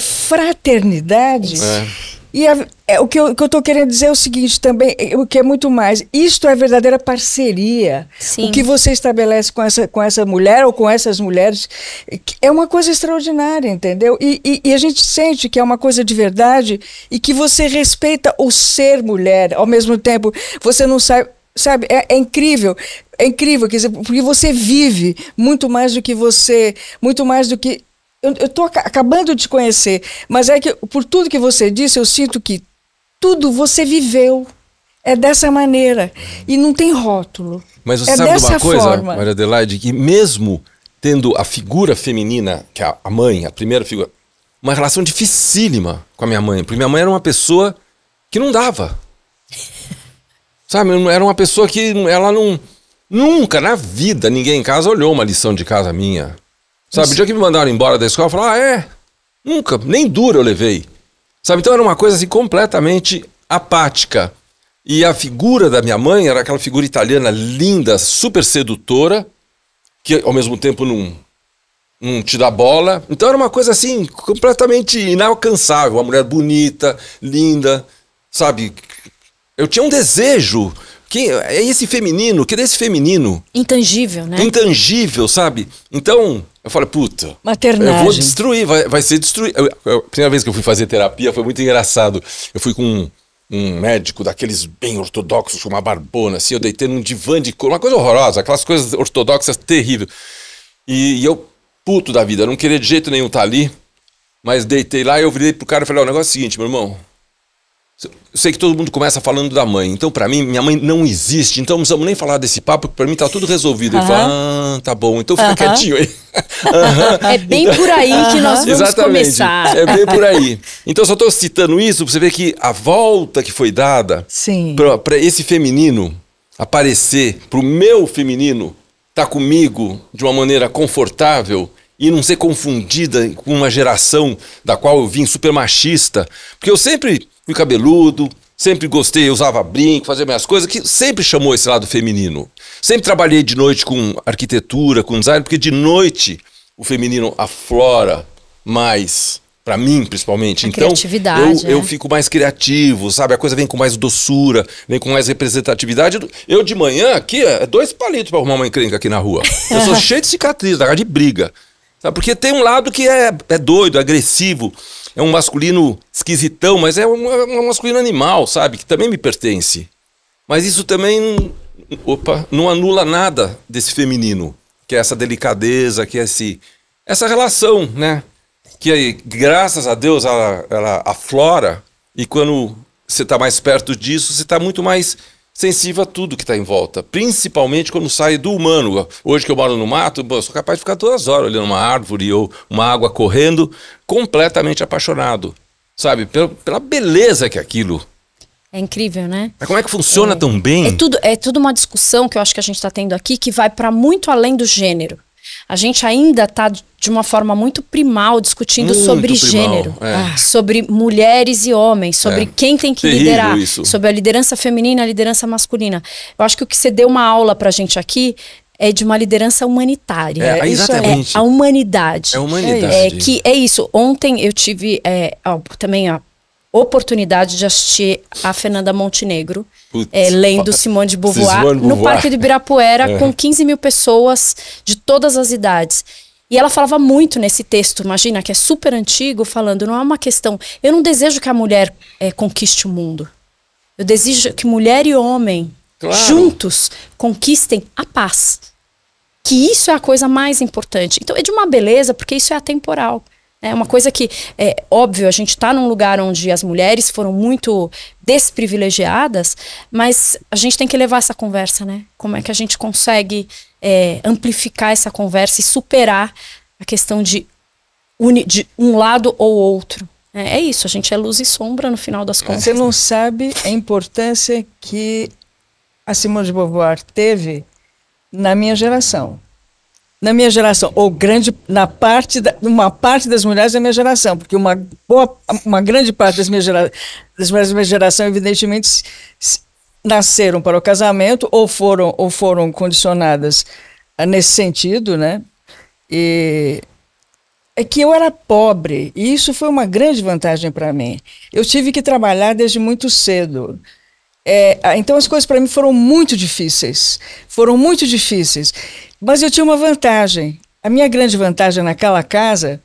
fraternidade. É. E a, é, o que eu estou que querendo dizer é o seguinte também, é, o que é muito mais, isto é verdadeira parceria. Sim. O que você estabelece com essa, com essa mulher ou com essas mulheres é, é uma coisa extraordinária, entendeu? E, e, e, a gente sente que é uma coisa de verdade e que você respeita o ser mulher. Ao mesmo tempo, você não sabe. Sabe, é, é incrível é incrível, quer dizer, porque você vive muito mais do que você, muito mais do que eu estou acabando de conhecer, mas é que por tudo que você disse, eu sinto que tudo você viveu. É dessa maneira. E não tem rótulo. Mas você é sabe de uma coisa, forma. Maria Adelaide, que mesmo tendo a figura feminina, que é a mãe, a primeira figura, uma relação dificílima com a minha mãe, porque minha mãe era uma pessoa que não dava. Sabe, era uma pessoa que ela não. Nunca na vida ninguém em casa olhou uma lição de casa minha. Sabe, o dia que me mandaram embora da escola, eu falei, ah, é? Nunca, nem dura eu levei. Sabe, então era uma coisa assim completamente apática. E a figura da minha mãe era aquela figura italiana linda, super sedutora, que ao mesmo tempo não, não te dá bola. Então era uma coisa assim completamente inalcançável. Uma mulher bonita, linda, sabe? Eu tinha um desejo. Que é esse feminino, que é desse feminino. Intangível, né? Intangível, sabe? Então, eu falei, puta. Maternagem. Eu vou destruir, vai, vai ser destruído. a primeira vez que eu fui fazer terapia foi muito engraçado. Eu fui com um, um médico daqueles bem ortodoxos, com uma barbona, assim. Eu deitei num divã de couro, uma coisa horrorosa, aquelas coisas ortodoxas terríveis. E, e eu, puto da vida, não queria de jeito nenhum estar ali. Mas deitei lá e eu virei pro cara e falei: Ó, o negócio é o seguinte, meu irmão. Eu sei que todo mundo começa falando da mãe. Então, para mim, minha mãe não existe. Então, não precisamos nem falar desse papo, porque pra mim tá tudo resolvido. Uhum. Ele falou: Ah, tá bom. Então fica uhum. quietinho aí. É bem então, por aí que nós vamos exatamente, começar. É bem por aí. Então, só estou citando isso para você ver que a volta que foi dada para esse feminino aparecer, para o meu feminino estar tá comigo de uma maneira confortável e não ser confundida com uma geração da qual eu vim super machista. Porque eu sempre fui cabeludo, sempre gostei, usava brinco, fazia minhas coisas, que sempre chamou esse lado feminino. Sempre trabalhei de noite com arquitetura, com design, porque de noite o feminino aflora mais para mim principalmente. A então, eu, né? eu fico mais criativo, sabe? A coisa vem com mais doçura, vem com mais representatividade. Eu de manhã aqui, é, é dois palitos para arrumar uma encrenca aqui na rua. Eu sou cheio de cicatriz, de briga. Sabe? Porque tem um lado que é, é doido, é agressivo, é um masculino esquisitão, mas é um, é um masculino animal, sabe? Que também me pertence. Mas isso também opa, não anula nada desse feminino que é essa delicadeza, que é esse, essa relação, né? Que aí, graças a Deus ela, ela aflora e quando você está mais perto disso, você está muito mais sensível a tudo que está em volta, principalmente quando sai do humano. Hoje que eu moro no mato, eu sou capaz de ficar duas horas olhando uma árvore ou uma água correndo, completamente apaixonado, sabe? Pela, pela beleza que é aquilo é incrível, né? Mas como é que funciona é, tão bem? É tudo, é tudo uma discussão que eu acho que a gente está tendo aqui que vai para muito além do gênero. A gente ainda está de uma forma muito primal discutindo muito sobre primal, gênero, é. Ah, sobre mulheres e homens, sobre é. quem tem que Terrível liderar, isso. sobre a liderança feminina, a liderança masculina. Eu acho que o que você deu uma aula para a gente aqui é de uma liderança humanitária. É, é exatamente. É a humanidade. É a humanidade. É, que é isso. Ontem eu tive é, ó, também a oportunidade de assistir a Fernanda Montenegro Putz, é, lendo Simone de Beauvoir, Beauvoir, no Parque do Ibirapuera é. com 15 mil pessoas de todas as idades. E ela falava muito nesse texto, imagina, que é super antigo, falando, não é uma questão, eu não desejo que a mulher é, conquiste o mundo. Eu desejo que mulher e homem, claro. juntos, conquistem a paz. Que isso é a coisa mais importante. Então é de uma beleza, porque isso é atemporal. É uma coisa que é óbvio, a gente está num lugar onde as mulheres foram muito desprivilegiadas, mas a gente tem que levar essa conversa, né? Como é que a gente consegue é, amplificar essa conversa e superar a questão de, uni, de um lado ou outro? É, é, isso, a gente é luz e sombra no final das contas. Você não né? sabe a importância que a Simone de Beauvoir teve na minha geração na minha geração, ou grande na parte da, uma parte das mulheres da minha geração, porque uma boa, uma grande parte das, minha gera, das mulheres da minha geração, evidentemente, nasceram para o casamento ou foram ou foram condicionadas nesse sentido, né? E é que eu era pobre e isso foi uma grande vantagem para mim. Eu tive que trabalhar desde muito cedo. É, então as coisas para mim foram muito difíceis, foram muito difíceis. Mas eu tinha uma vantagem. A minha grande vantagem naquela casa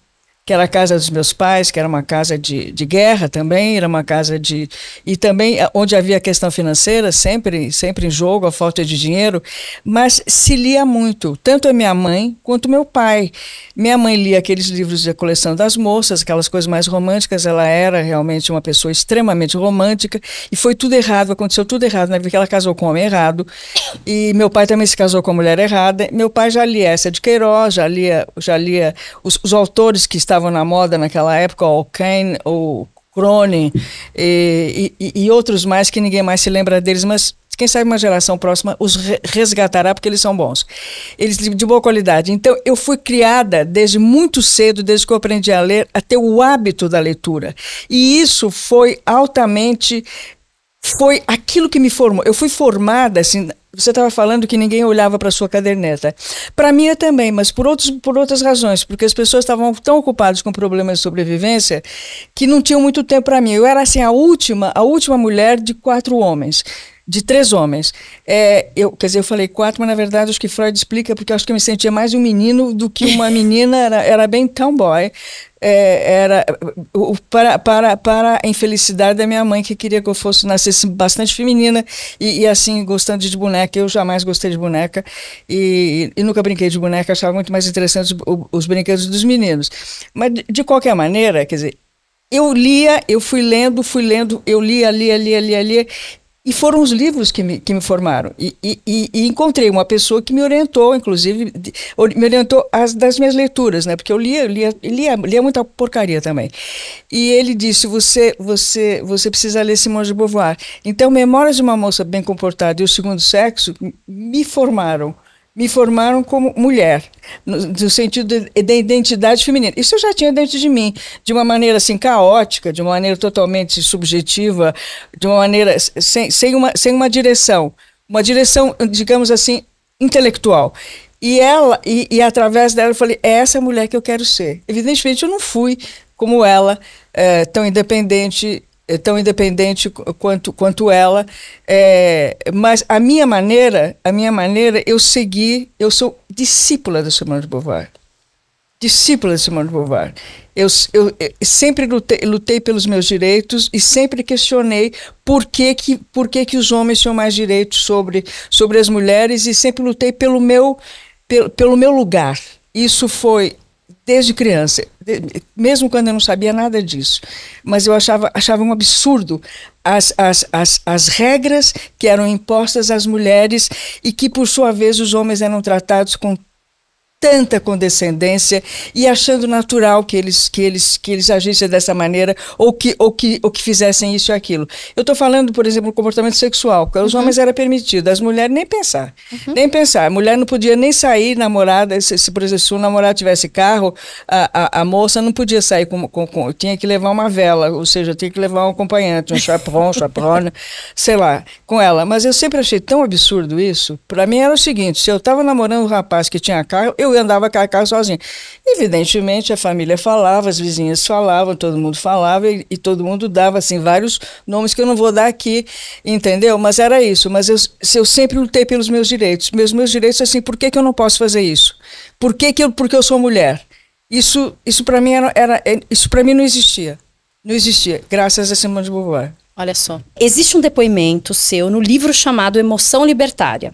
que era a casa dos meus pais, que era uma casa de, de guerra também, era uma casa de. E também eh, onde havia questão financeira, sempre, sempre em jogo, a falta de dinheiro, mas se lia muito, tanto a minha mãe quanto meu pai. Minha mãe lia aqueles livros da coleção das moças, aquelas coisas mais românticas, ela era realmente uma pessoa extremamente romântica, e foi tudo errado, aconteceu tudo errado na né? ela casou com um homem errado, e meu pai também se casou com a mulher errada. Meu pai já lia essa de Queiroz, já lia, já lia os, os autores que estavam estavam na moda naquela época, o Kane, o Cronin e, e, e, outros mais que ninguém mais se lembra deles, mas quem sabe uma geração próxima os resgatará porque eles são bons. Eles de boa qualidade. Então eu fui criada desde muito cedo, desde que eu aprendi a ler, até o hábito da leitura. E isso foi altamente foi aquilo que me formou. Eu fui formada assim você estava falando que ninguém olhava para sua caderneta. Para mim é também, mas por, outros, por outras razões, porque as pessoas estavam tão ocupadas com problemas de sobrevivência que não tinham muito tempo para mim. Eu era assim a última, a última mulher de quatro homens de três homens. É, eu, quer dizer, eu falei quatro, mas na verdade acho que Freud explica, porque acho que eu me sentia mais um menino do que uma menina, era, era bem cowboy. É, era o, para, para, para a infelicidade da minha mãe, que queria que eu fosse nascesse bastante feminina e, e assim, gostando de boneca. Eu jamais gostei de boneca e, e nunca brinquei de boneca, achava muito mais interessante os, os brinquedos dos meninos. Mas, de, de qualquer maneira, quer dizer, eu lia, eu fui lendo, fui lendo, eu lia, lia, lia, lia, lia, e foram os livros que me, que me formaram. E, e, e encontrei uma pessoa que me orientou, inclusive, me orientou as, das minhas leituras, né? Porque eu lia, lia, lia, lia muita porcaria também. E ele disse: você, você, você precisa ler Simone de Beauvoir. Então, Memórias de uma Moça Bem Comportada e O Segundo Sexo me formaram me formaram como mulher, no, no sentido de, da identidade feminina. Isso eu já tinha dentro de mim, de uma maneira assim caótica, de uma maneira totalmente subjetiva, de uma maneira sem, sem, uma, sem uma direção, uma direção, digamos assim, intelectual. E ela, e, e através dela eu falei, é essa mulher que eu quero ser. Evidentemente eu não fui como ela, é, tão independente é tão independente quanto, quanto ela, é, mas a minha maneira, a minha maneira, eu segui, eu sou discípula da Simone de Beauvoir, discípula da Simone de Beauvoir. Eu, eu, eu é, sempre lutei, lutei, pelos meus direitos e sempre questionei por que que, por que, que os homens tinham mais direitos sobre, sobre as mulheres e sempre lutei pelo meu, pelo, pelo meu lugar. Isso foi desde criança, mesmo quando eu não sabia nada disso. Mas eu achava, achava um absurdo as, as, as, as regras que eram impostas às mulheres e que, por sua vez, os homens eram tratados com tanta condescendência e achando natural que eles que eles que eles agissem dessa maneira ou que ou que ou que fizessem isso e aquilo. Eu estou falando, por exemplo, do comportamento sexual, que aos uhum. homens era permitido, as mulheres nem pensar, uhum. nem pensar. A mulher não podia nem sair namorada, se, se por exemplo, o um namorado tivesse carro, a, a, a, moça não podia sair com, com, com, tinha que levar uma vela, ou seja, tinha que levar um acompanhante, um chaperon, chaperona, sei lá, com ela. Mas eu sempre achei tão absurdo isso. Para mim era o seguinte, se eu estava namorando um rapaz que tinha carro, eu andava com a casa sozinha. Evidentemente, a família falava, as vizinhas falavam, todo mundo falava e, e, todo mundo dava assim vários nomes que eu não vou dar aqui, entendeu? Mas era isso. Mas eu, eu sempre lutei pelos meus direitos. Meus meus direitos assim, por que, que eu não posso fazer isso? Por que, que eu porque eu sou mulher? Isso isso para mim era, era é, isso para mim não existia. Não existia, graças a Simone de Beauvoir. Olha só. Existe um depoimento seu no livro chamado Emoção Libertária,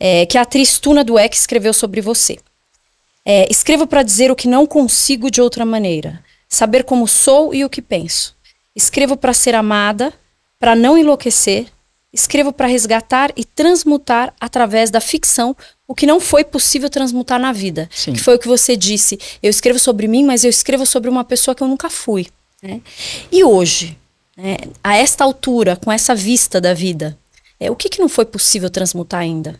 é, que a atriz Tuna Dueck escreveu sobre você. É, escrevo para dizer o que não consigo de outra maneira, saber como sou e o que penso. Escrevo para ser amada, para não enlouquecer. Escrevo para resgatar e transmutar através da ficção o que não foi possível transmutar na vida. Sim. Que foi o que você disse. Eu escrevo sobre mim, mas eu escrevo sobre uma pessoa que eu nunca fui. Né? E hoje, né, a esta altura, com essa vista da vida, é, o que, que não foi possível transmutar ainda?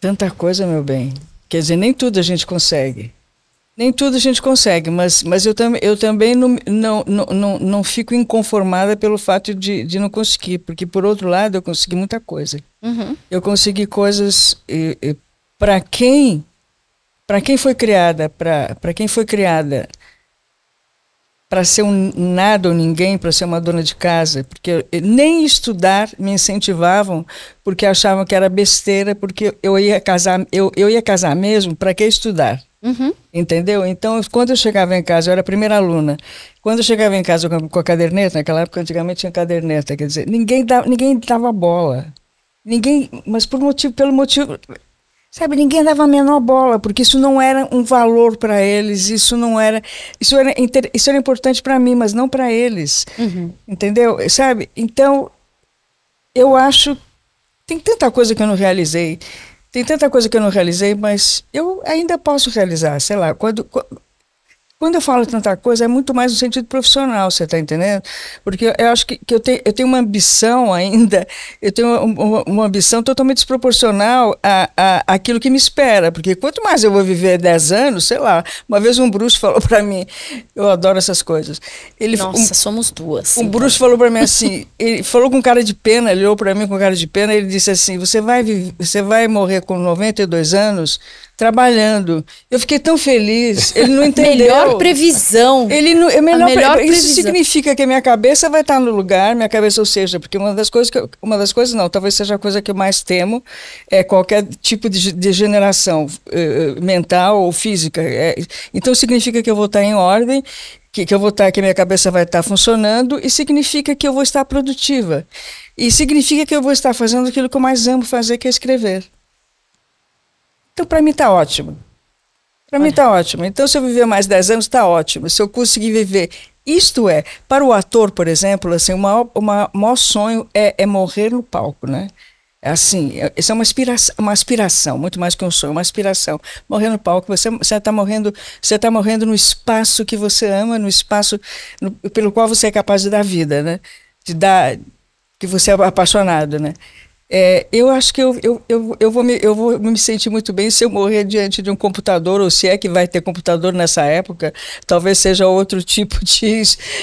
Tanta coisa, meu bem. Quer dizer, nem tudo a gente consegue. Nem tudo a gente consegue, mas, mas eu, tam, eu também não, não, não, não, fico inconformada pelo fato de, de não conseguir, porque, por outro lado, eu consegui muita coisa. Uhum. Eu consegui coisas para quem para quem foi criada para quem foi criada para ser um nada ou ninguém, para ser uma dona de casa, porque nem estudar me incentivavam, porque achavam que era besteira, porque eu ia casar, eu, eu ia casar mesmo, para que estudar? Uhum. Entendeu? Então, quando eu chegava em casa, eu era a primeira aluna. Quando eu chegava em casa com, com a caderneta, naquela época antigamente tinha caderneta, quer dizer, ninguém dava, ninguém dava bola. Ninguém, mas por motivo, pelo motivo, Sabe, ninguém dava a menor bola, porque isso não era um valor para eles, isso não era. Isso era, isso era importante para mim, mas não para eles. Uhum. Entendeu? Sabe? Então, eu acho. Tem tanta coisa que eu não realizei, tem tanta coisa que eu não realizei, mas eu ainda posso realizar, sei lá. Quando, quando quando eu falo tanta coisa, é muito mais no sentido profissional, você está entendendo? Porque eu acho que, que eu, tenho, eu tenho uma ambição ainda, eu tenho uma, uma ambição totalmente desproporcional à, à, àquilo que me espera. Porque quanto mais eu vou viver 10 anos, sei lá, uma vez um bruxo falou para mim, eu adoro essas coisas. Ele, Nossa, um, somos duas. Um então. bruxo falou para mim assim, ele falou com cara de pena, ele olhou para mim com cara de pena, ele disse assim: Você vai, viver, você vai morrer com 92 anos? trabalhando. Eu fiquei tão feliz. Ele não entendeu. melhor previsão. Ele não, é melhor, melhor pre... previsão. Isso significa que a minha cabeça vai estar no lugar, minha cabeça, ou seja, porque uma das coisas que eu, uma das coisas não, talvez seja a coisa que eu mais temo é qualquer tipo de degeneração uh, eh, eh, mental ou física. É, então significa que eu vou estar em ordem que, que, eu vou estar, que a minha cabeça vai estar funcionando, e significa que eu vou estar produtiva. E significa que eu vou estar fazendo aquilo que eu mais amo fazer, que é escrever. Então, para mim, está ótimo. Para mim, está ótimo. Então, se eu viver mais 10 anos, está ótimo. Se eu conseguir viver. Isto é, para o ator, por exemplo, assim, o maior, o maior sonho é, é morrer no palco, né? É assim, é, isso é uma aspiração, uma aspiração, muito mais que um sonho, uma aspiração. Morrer no palco, você está morrendo, você tá morrendo no espaço que você ama, no espaço no, pelo qual você é capaz de dar vida, né? De dar que você é apaixonado, né? É, eu acho que eu, eu, eu, eu, vou me, eu vou me sentir muito bem se eu morrer diante de um computador, ou se é que vai ter computador nessa época, talvez seja outro tipo de.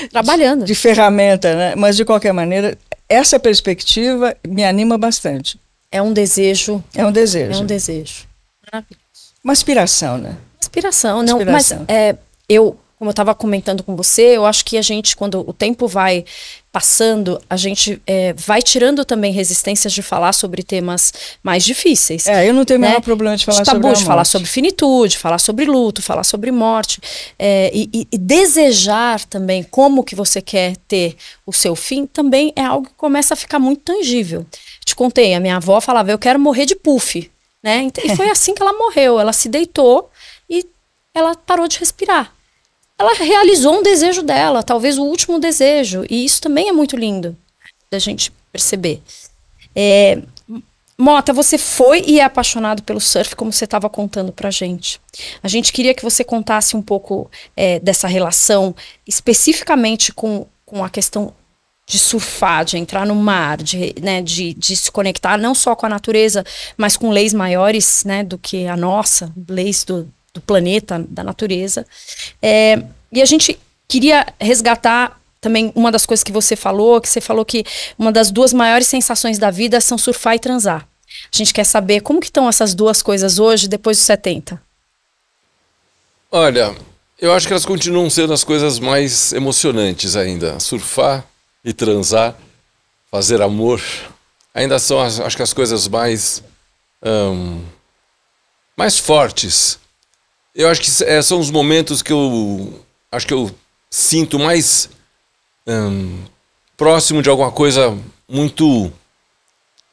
Trabalhando. De, de ferramenta, né? Mas, de qualquer maneira, essa perspectiva me anima bastante. É um desejo. É um desejo. É um desejo. Uma aspiração, né? Uma aspiração, não. Mas é, eu, como eu estava comentando com você, eu acho que a gente, quando o tempo vai passando, a gente é, vai tirando também resistências de falar sobre temas mais difíceis. É, eu não tenho né? o menor problema de falar de tabu, sobre. Tabu, de falar sobre finitude, falar sobre luto, falar sobre morte. É, e, e, e, desejar também como que você quer ter o seu fim também é algo que começa a ficar muito tangível. Te contei, a minha avó falava, eu quero morrer de puff. Né? Então, e é. foi assim que ela morreu. Ela se deitou e ela parou de respirar ela realizou um desejo dela, talvez o último desejo. E isso também é muito lindo da gente perceber. É, Mota, você foi e é apaixonado pelo surf, como você estava contando pra gente. A gente queria que você contasse um pouco é, dessa relação, especificamente com, com a questão de surfar, de entrar no mar, de, né, de, de se conectar não só com a natureza, mas com leis maiores né, do que a nossa, leis do, do planeta, da natureza. É, e a gente queria resgatar também uma das coisas que você falou, que você falou que uma das duas maiores sensações da vida são surfar e transar. A gente quer saber como que estão essas duas coisas hoje, depois dos 70. Olha, eu acho que elas continuam sendo as coisas mais emocionantes ainda. Surfar e transar, fazer amor, ainda são, as, acho que, as coisas mais. Um, mais fortes eu acho que é, são os momentos que eu acho que eu sinto mais hum, próximo de alguma coisa muito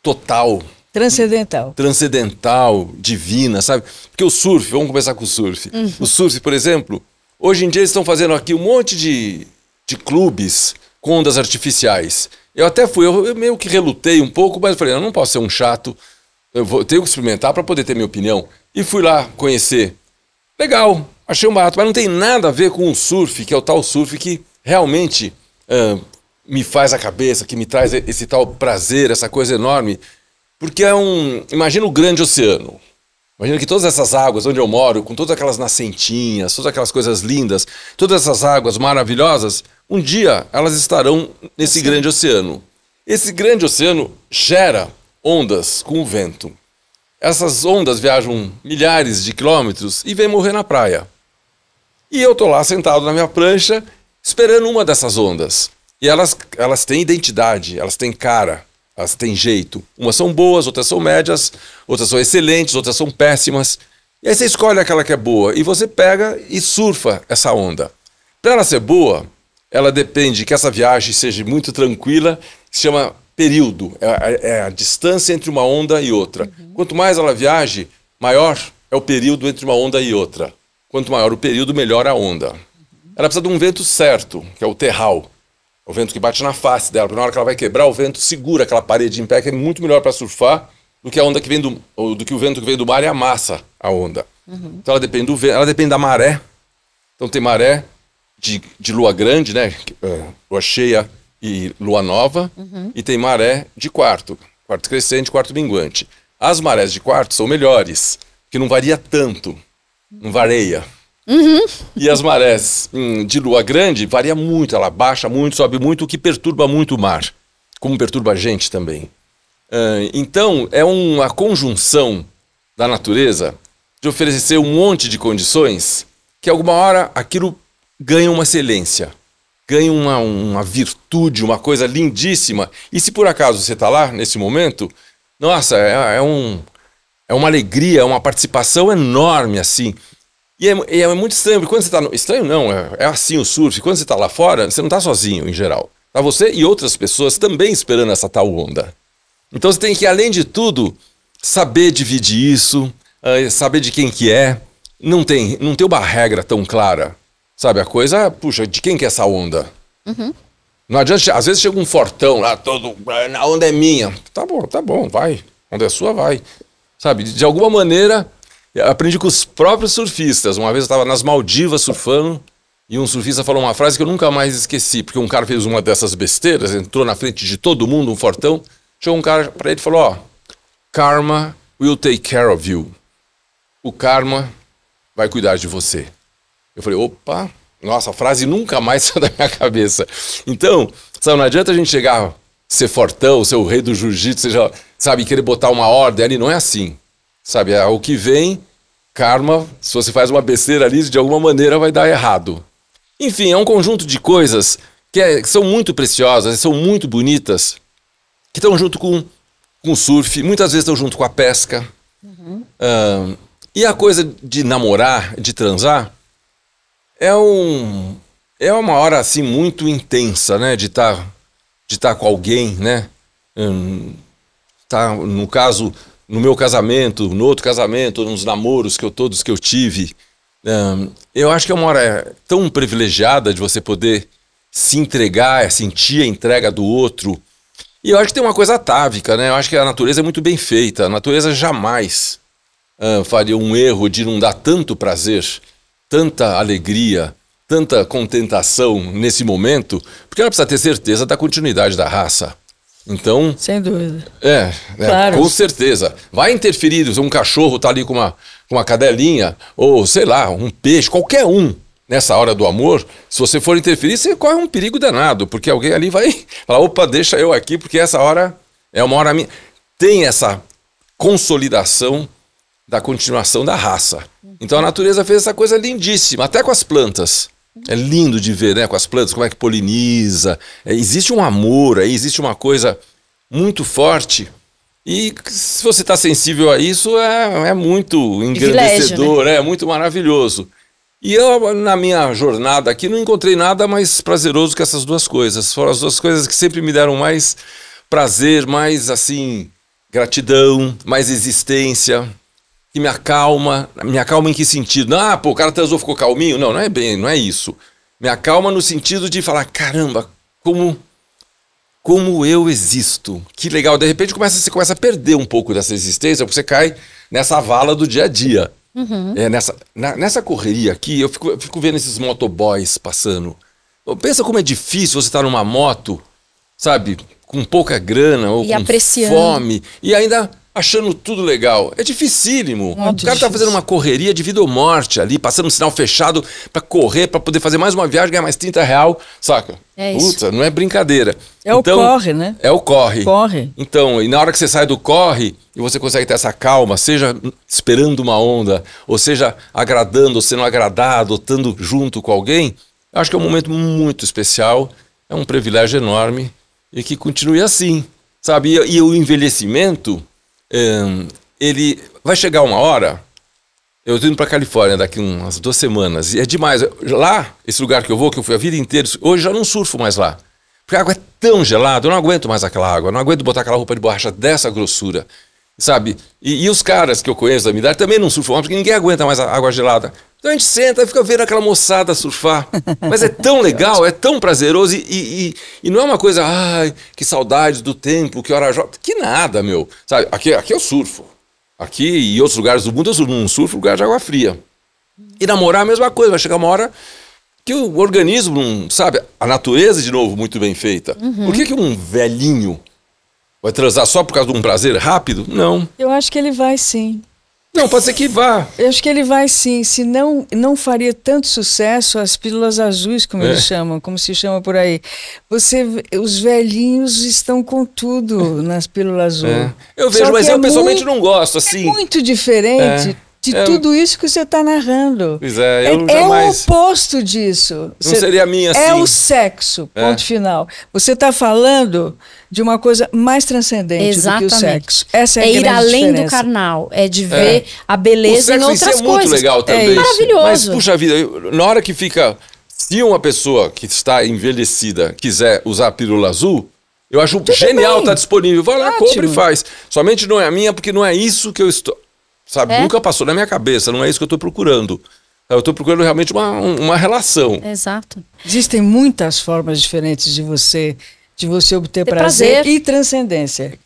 total. Transcendental. Transcendental, divina, sabe? Porque o surf, vamos começar com o surf. Uhum. O surf, por exemplo, hoje em dia eles estão fazendo aqui um monte de, de clubes com ondas artificiais. Eu até fui, eu, eu meio que relutei um pouco, mas falei, eu não posso ser um chato, eu, vou, eu tenho que experimentar para poder ter minha opinião. E fui lá conhecer. Legal, achei um barato, mas não tem nada a ver com o surf, que é o tal surf que realmente uh, me faz a cabeça, que me traz esse tal prazer, essa coisa enorme. Porque é um. Imagina o grande oceano. Imagina que todas essas águas onde eu moro, com todas aquelas nascentinhas, todas aquelas coisas lindas, todas essas águas maravilhosas, um dia elas estarão nesse grande oceano. Esse grande oceano gera ondas com o vento. Essas ondas viajam milhares de quilômetros e vêm morrer na praia. E eu tô lá sentado na minha prancha, esperando uma dessas ondas. E elas, elas têm identidade, elas têm cara, elas têm jeito. Umas são boas, outras são médias, outras são excelentes, outras são péssimas. E aí você escolhe aquela que é boa e você pega e surfa essa onda. Para ela ser boa, ela depende que essa viagem seja muito tranquila, se chama período, é a, é a distância entre uma onda e outra. Uhum. Quanto mais ela viaje, maior é o período entre uma onda e outra. Quanto maior o período, melhor a onda. Uhum. Ela precisa de um vento certo, que é o terral. É o vento que bate na face dela, porque na hora que ela vai quebrar, o vento segura aquela parede em pé, que é muito melhor para surfar do que a onda que vem do, do que o vento que vem do mar e amassa a onda. Uhum. Então ela depende do vento, ela depende da maré. Então tem maré de, de lua grande, né? Eh, lua cheia e lua nova, uhum. e tem maré de quarto, quarto crescente, quarto minguante. As marés de quarto são melhores, que não varia tanto, não varia. Uhum. E as marés hum, de lua grande varia muito, ela baixa muito, sobe muito, o que perturba muito o mar, como perturba a gente também. Uh, então, é uma conjunção da natureza de oferecer um monte de condições que alguma hora aquilo ganha uma excelência ganha uma, uma virtude, uma coisa lindíssima. E se por acaso você está lá nesse momento, nossa, é, é, um, é uma alegria, é uma participação enorme assim. E é, e é muito estranho, quando você está Estranho não, é, é, assim o surf. Quando você está lá fora, você não está sozinho em geral. Tá você e outras pessoas também esperando essa tal onda. Então você tem que, além de tudo, saber dividir isso, eh, saber de quem que é. Não tem, não tem uma regra tão clara. Sabe, a coisa, puxa, de quem que é essa onda? Uhum. Não adianta, às vezes chega um fortão lá, todo, ah, a onda é minha. Tá bom, tá bom, vai. A onda é sua, vai. Sabe, de alguma maneira, aprendi com os próprios surfistas. Uma vez eu estava nas Maldivas surfando e um surfista falou uma frase que eu nunca mais esqueci, porque um cara fez uma dessas besteiras, entrou na frente de todo mundo, um fortão. Chegou um cara para ele e falou: Ó, karma will take care of you. O karma vai cuidar de você. Eu falei, opa, nossa, a frase nunca mais saiu da minha cabeça. Então, sabe, não adianta a gente chegar, ser fortão, ser o rei do jiu-jitsu, seja, sabe, querer botar uma ordem ali, não é assim. Sabe, é o que vem, karma, se você faz uma besteira ali, de alguma maneira vai dar errado. Enfim, é um conjunto de coisas que, é, que são muito preciosas, são muito bonitas, que estão junto com, com o surf, muitas vezes estão junto com a pesca. Uhum. e a coisa de namorar, de transar, é um é uma hora assim muito intensa, né, de estar tá, de estar tá com alguém, né? Hum, tá no caso no meu casamento, no outro casamento, nos namoros que eu todos que eu tive, hum, eu acho que é uma hora tão privilegiada de você poder se entregar, é, sentir a entrega do outro. E eu acho que tem uma coisa atávica, né? Eu acho que a natureza é muito bem feita. A natureza jamais hum, faria um erro de não dar tanto prazer tanta alegria, tanta contentação nesse momento, porque ela precisa ter certeza da continuidade da raça. Então. Sem dúvida. É, é claro. com certeza. Vai interferir se um cachorro tá ali com uma, com uma cadelinha, ou sei lá, um peixe, qualquer um, nessa hora do amor. Se você for interferir, você corre um perigo danado, porque alguém ali vai falar: opa, deixa eu aqui, porque essa hora é uma hora minha. Tem essa consolidação da continuação da raça. Então a natureza fez essa coisa lindíssima, até com as plantas. É lindo de ver, né, com as plantas, como é que poliniza. É, existe um amor aí, existe uma coisa muito forte. E se você está sensível a isso, é, é muito engrandecedor, né? é muito maravilhoso. E eu, na minha jornada aqui, não encontrei nada mais prazeroso que essas duas coisas. Foram as duas coisas que sempre me deram mais prazer, mais, assim, gratidão, mais existência que me acalma. Me acalma em que sentido? Ah, pô, o cara transou, ficou calminho? Não, não é bem, não é isso. Me acalma no sentido de falar, caramba, como como eu existo. Que legal. De repente começa, você começa a perder um pouco dessa existência, porque você cai nessa vala do dia a dia. Uhum. É, nessa, na, nessa correria aqui, eu fico, eu fico vendo esses motoboys passando. Pensa como é difícil você estar tá numa moto, sabe, com pouca grana ou e com apreciando. fome. E ainda achando tudo legal. É dificílimo. Muito o cara tá difícil. tá fazendo uma correria de vida ou morte ali, passando um sinal fechado para correr, para poder fazer mais uma viagem, ganhar mais 30 real, saca? É isso. Puta, não é brincadeira. É então, o corre, né? É o corre. Corre. Então, e na hora que você sai do corre e você consegue ter essa calma, seja esperando uma onda, ou seja agradando, ou sendo agradado, ou estando junto com alguém, acho que é um momento muito especial, é um privilégio enorme e que continue assim. Sabe, e, e o envelhecimento, ele vai chegar uma hora. Eu estou indo para Califórnia daqui umas duas semanas e é demais. Lá, esse lugar que eu vou, que eu fui a vida inteira, hoje já não surfo mais lá. Porque a água é tão gelada, eu não aguento mais aquela água, não aguento botar aquela roupa de borracha dessa grossura, sabe? E, e os caras que eu conheço da minha idade também não surfam mais, porque ninguém aguenta mais a água gelada. Então a gente senta, fica vendo aquela moçada surfar. Mas é tão é legal, é tão prazeroso e, e, e não é uma coisa, ai, que saudade do tempo, que hora jovem. Que nada, meu. Sabe, aqui, aqui eu surfo. Aqui e outros lugares do mundo eu surfo, não surfo lugar de água fria. E namorar a mesma coisa, vai chegar uma hora que o organismo, sabe, a natureza de novo muito bem feita. Uhum. Por que, que um velhinho vai transar só por causa de um prazer rápido? Não. Eu acho que ele vai sim. Não, pode ser que vá. Eu acho que ele vai sim. Se não, não faria tanto sucesso as pílulas azuis, como é. eles chamam, como se chama por aí. Você, os velhinhos estão com tudo nas pílulas azuis. É. Eu vejo, mas eu é pessoalmente muito, não gosto assim. É muito diferente. É. De é tudo isso que você está narrando. Pois é, eu é, é, jamais... o oposto disso. Não você, seria a minha, assim. É o sexo, ponto final. Você está falando de uma coisa mais transcendente Exatamente. do que o sexo. Essa é, é a ir além diferença. do carnal, é de é. ver é. a beleza em outras em si é coisas. é muito legal também. É maravilhoso. Mas puxa vida, na hora que fica, se uma pessoa que está envelhecida quiser usar a pílula azul, eu acho Tudo genial, estar tá disponível. Vai lá, Ótimo. compra e faz. Somente não é a minha porque não é isso que eu estou, sabe? É. Nunca passou na minha cabeça, não é isso que eu estou procurando. Eu estou procurando realmente uma, uma relação. Exato. Existem muitas formas diferentes de você de você obter prazer, prazer e transcendência.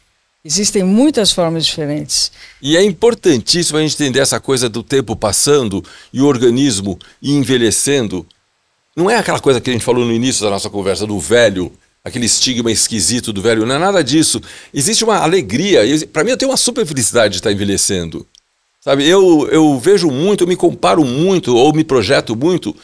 Existem muitas formas diferentes. E é importantíssimo a gente entender essa coisa do tempo passando e o organismo envelhecendo. Não é aquela coisa que a gente falou no início da nossa conversa do velho, aquele estigma esquisito do velho. Não é nada disso. Existe uma alegria. Para mim, eu tenho uma super felicidade de estar envelhecendo. Sabe, eu, eu vejo muito, eu me comparo muito ou me projeto muito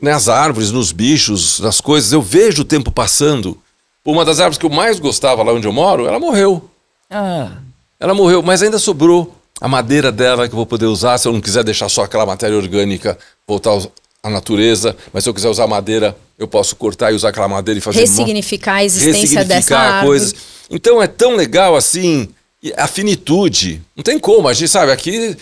nas árvores, nos bichos, nas coisas. Eu vejo o tempo passando. Uma das árvores que eu mais gostava lá onde eu moro, ela morreu. Ah. Ela morreu, mas ainda sobrou a madeira dela que eu vou poder usar se eu não quiser deixar só aquela matéria orgânica voltar à natureza, mas se eu quiser usar madeira, eu posso cortar e usar aquela madeira e fazer ressignificar uma... a existência ressignificar dessa árvore. coisas. Então é tão legal assim a finitude. Não tem como, a gente sabe aqui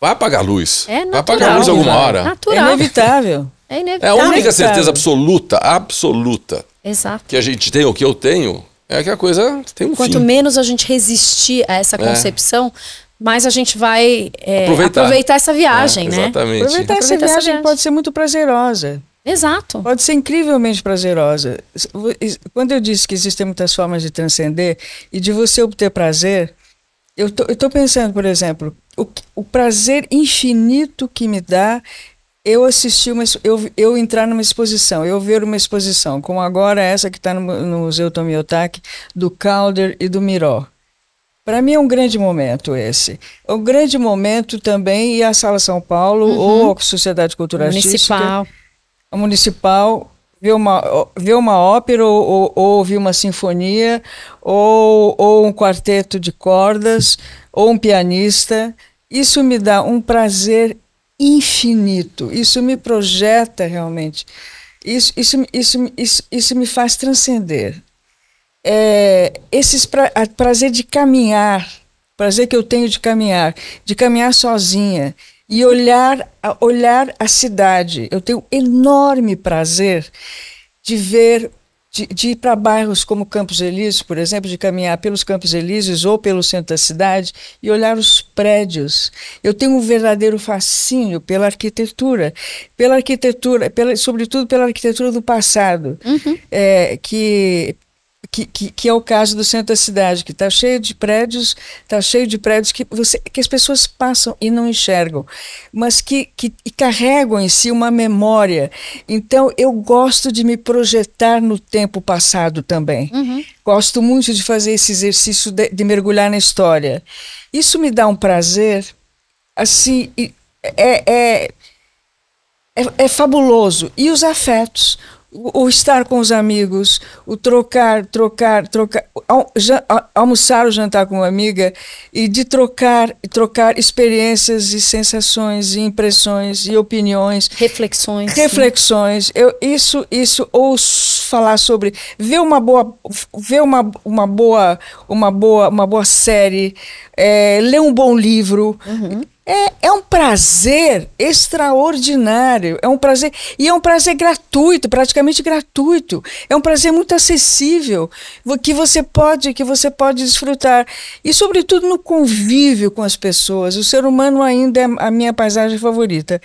vai apagar a luz. É natural, vai apagar a luz alguma hora. Natural. É inevitável. É inevitável. É a única é certeza absoluta, absoluta Exato. que a gente tem ou que eu tenho, é que a coisa tem um Quanto fim. menos a gente resistir a essa é. concepção, mais a gente vai é, aproveitar. aproveitar. essa viagem, é, né? Aproveitar, aproveitar essa, viagem essa, viagem pode ser muito prazerosa. Exato. Pode ser incrivelmente prazerosa. Quando eu disse que existem muitas formas de transcender e de você obter prazer, eu estou pensando, por exemplo, o, o prazer infinito que me dá eu assisti uma eu, eu entrar numa exposição, eu ver uma exposição, como agora é essa que está no, no, Museu Tomiotaki, do Calder e do Miró. Para mim é um grande momento esse. Um grande momento também e a Sala São Paulo uhum. ou a Sociedade Cultural Municipal. a Municipal ver uma, ver uma ópera ou, ou, ou ouvir uma sinfonia ou, ou um quarteto de cordas ou um pianista. Isso me dá um prazer infinito. Isso me projeta realmente. Isso, isso, isso, isso, isso me faz transcender. É, esse pra, prazer de caminhar, prazer que eu tenho de caminhar, de caminhar sozinha e olhar, olhar a cidade. Eu tenho enorme prazer de ver de, de ir para bairros como Campos Elíseos, por exemplo, de caminhar pelos Campos Elíseos ou pelo centro da cidade e olhar os prédios. Eu tenho um verdadeiro fascínio pela arquitetura, pela arquitetura, pela, sobretudo pela arquitetura do passado, uhum. é, que que, que, que, é o caso do centro da cidade, que está cheio de prédios, está cheio de prédios que, você, que as pessoas passam e não enxergam, mas que, que carregam em si uma memória. Então, eu gosto de me projetar no tempo passado também. Uhum. Gosto muito de fazer esse exercício de, de, mergulhar na história. Isso me dá um prazer, assim, é, é, é, é fabuloso. E os afetos o, estar com os amigos, o trocar, trocar, trocar, almoçar ou jantar com uma amiga e de trocar, trocar experiências e sensações e impressões e opiniões, reflexões, reflexões. Eu isso isso ou falar sobre ver uma boa ver uma, uma boa uma boa uma boa série, é, ler um bom livro, uhum. É, é um prazer extraordinário, é um prazer e é um prazer gratuito, praticamente gratuito. É um prazer muito acessível que você pode, que você pode desfrutar e sobretudo no convívio com as pessoas. O ser humano ainda é a minha paisagem favorita.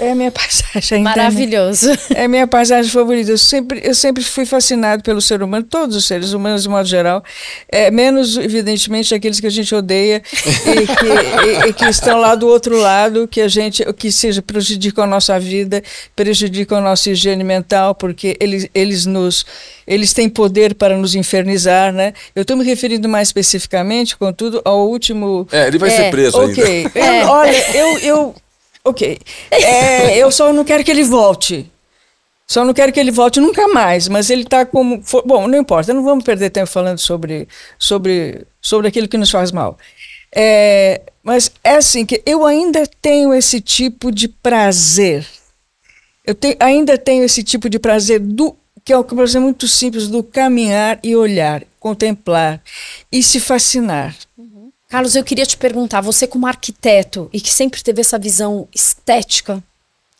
É a minha paisagem ainda é maravilhoso. É a minha paisagem favorita. Eu sempre, eu sempre fui fascinado pelo ser humano, todos os seres humanos de modo geral, é, menos evidentemente aqueles que a gente odeia e que, e, e que estão lá falar do outro lado que a gente, que seja prejudica a nossa vida, prejudica a nossa higiene mental, porque eles, eles nos, eles têm poder para nos infernizar, né? Eu estou me referindo mais especificamente, contudo, ao último. É, ele vai é, ser preso ainda. É, olha, eu, eu, ok. É, eu só não quero que ele volte. Só não quero que ele volte nunca mais, mas ele está como. For, bom, não importa, não vamos perder tempo falando sobre, sobre, sobre aquilo que nos faz mal. É, mas é assim que eu ainda tenho esse tipo de prazer. Eu ainda tenho esse tipo de prazer do que é um prazer é muito simples do caminhar e olhar, contemplar e se fascinar. Uhum. Carlos, eu queria te perguntar, você como arquiteto e que sempre teve essa visão estética,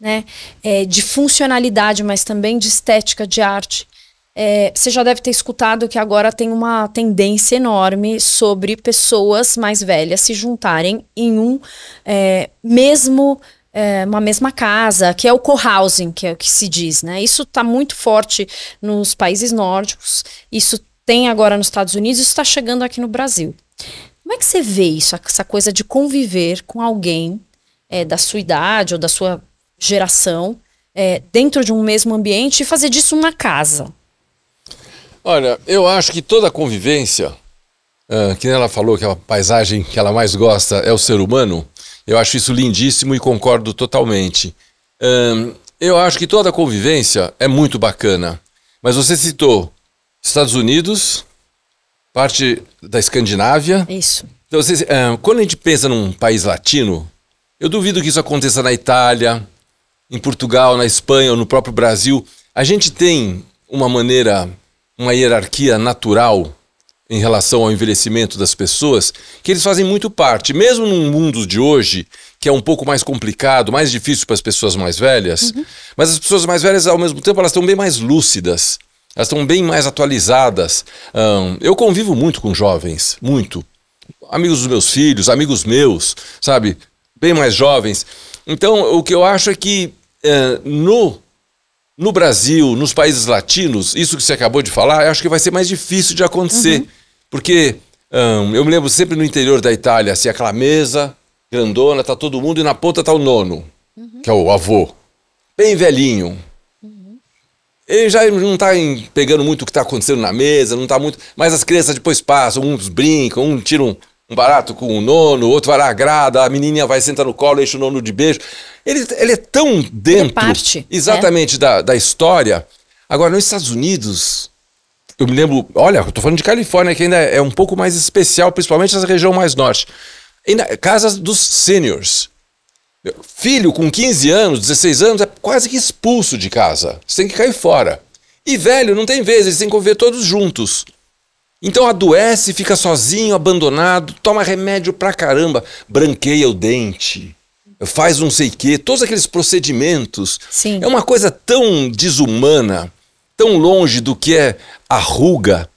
né, é, de funcionalidade, mas também de estética de arte, é, você já deve ter escutado que agora tem uma tendência enorme sobre pessoas mais velhas se juntarem em um é, mesmo é, uma mesma casa, que é o co-housing, que é o que se diz, né? Isso está muito forte nos países nórdicos, isso tem agora nos Estados Unidos, isso está chegando aqui no Brasil. Como é que você vê isso, essa coisa de conviver com alguém é, da sua idade ou da sua geração é, dentro de um mesmo ambiente e fazer disso uma casa? Olha, eu acho que toda convivência, uh, que ela falou que é a paisagem que ela mais gosta é o ser humano, eu acho isso lindíssimo e concordo totalmente. Ah, eu acho que toda convivência é muito bacana. Mas você citou Estados Unidos, parte da Escandinávia. Isso. Então, você, ah, quando a gente pensa num país latino, eu duvido que isso aconteça na Itália, em Portugal, na Espanha ou no próprio Brasil. A gente tem uma maneira uma hierarquia natural em relação ao envelhecimento das pessoas, que eles fazem muito parte. Mesmo num mundo de hoje, que é um pouco mais complicado, mais difícil para as pessoas mais velhas, uhum. mas as pessoas mais velhas, ao mesmo tempo, elas estão bem mais lúcidas, elas estão bem mais atualizadas. Um, eu convivo muito com jovens, muito. Amigos dos meus filhos, amigos meus, sabe? Bem mais jovens. Então, o que eu acho é que uh, no no Brasil, nos países latinos, isso que você acabou de falar, eu acho que vai ser mais difícil de acontecer. Uhum. Porque eu me lembro sempre no interior da Itália, assim, aquela mesa grandona, tá todo mundo, e na ponta tá o nono, uhum. que é o avô. Bem velhinho. Uhum. Ele já não tá pegando muito o que tá acontecendo na mesa, não tá muito. Mas as crianças depois passam, uns brincam, uns tiram um barato com o um nono, outro vai lá, agrada, a menininha vai sentar no colo, enche o nono de beijo. Ele, ele é tão é dentro. parte, né? exatamente é? da, da história. Agora, nos Estados Unidos, eu me lembro, olha, eu tô falando de Califórnia, que ainda é um pouco mais especial, principalmente essa região mais norte. Na, casas dos seniors. Filho com 15 anos, 16 anos, é quase que expulso de casa. Você tem que cair fora. E velho, não tem vez, eles têm que conviver todos juntos. Então adoece, fica sozinho, abandonado, toma remédio pra caramba, branqueia o dente, faz não um sei o quê, todos aqueles procedimentos. Sim. É uma coisa tão desumana, tão longe do que é a ruga.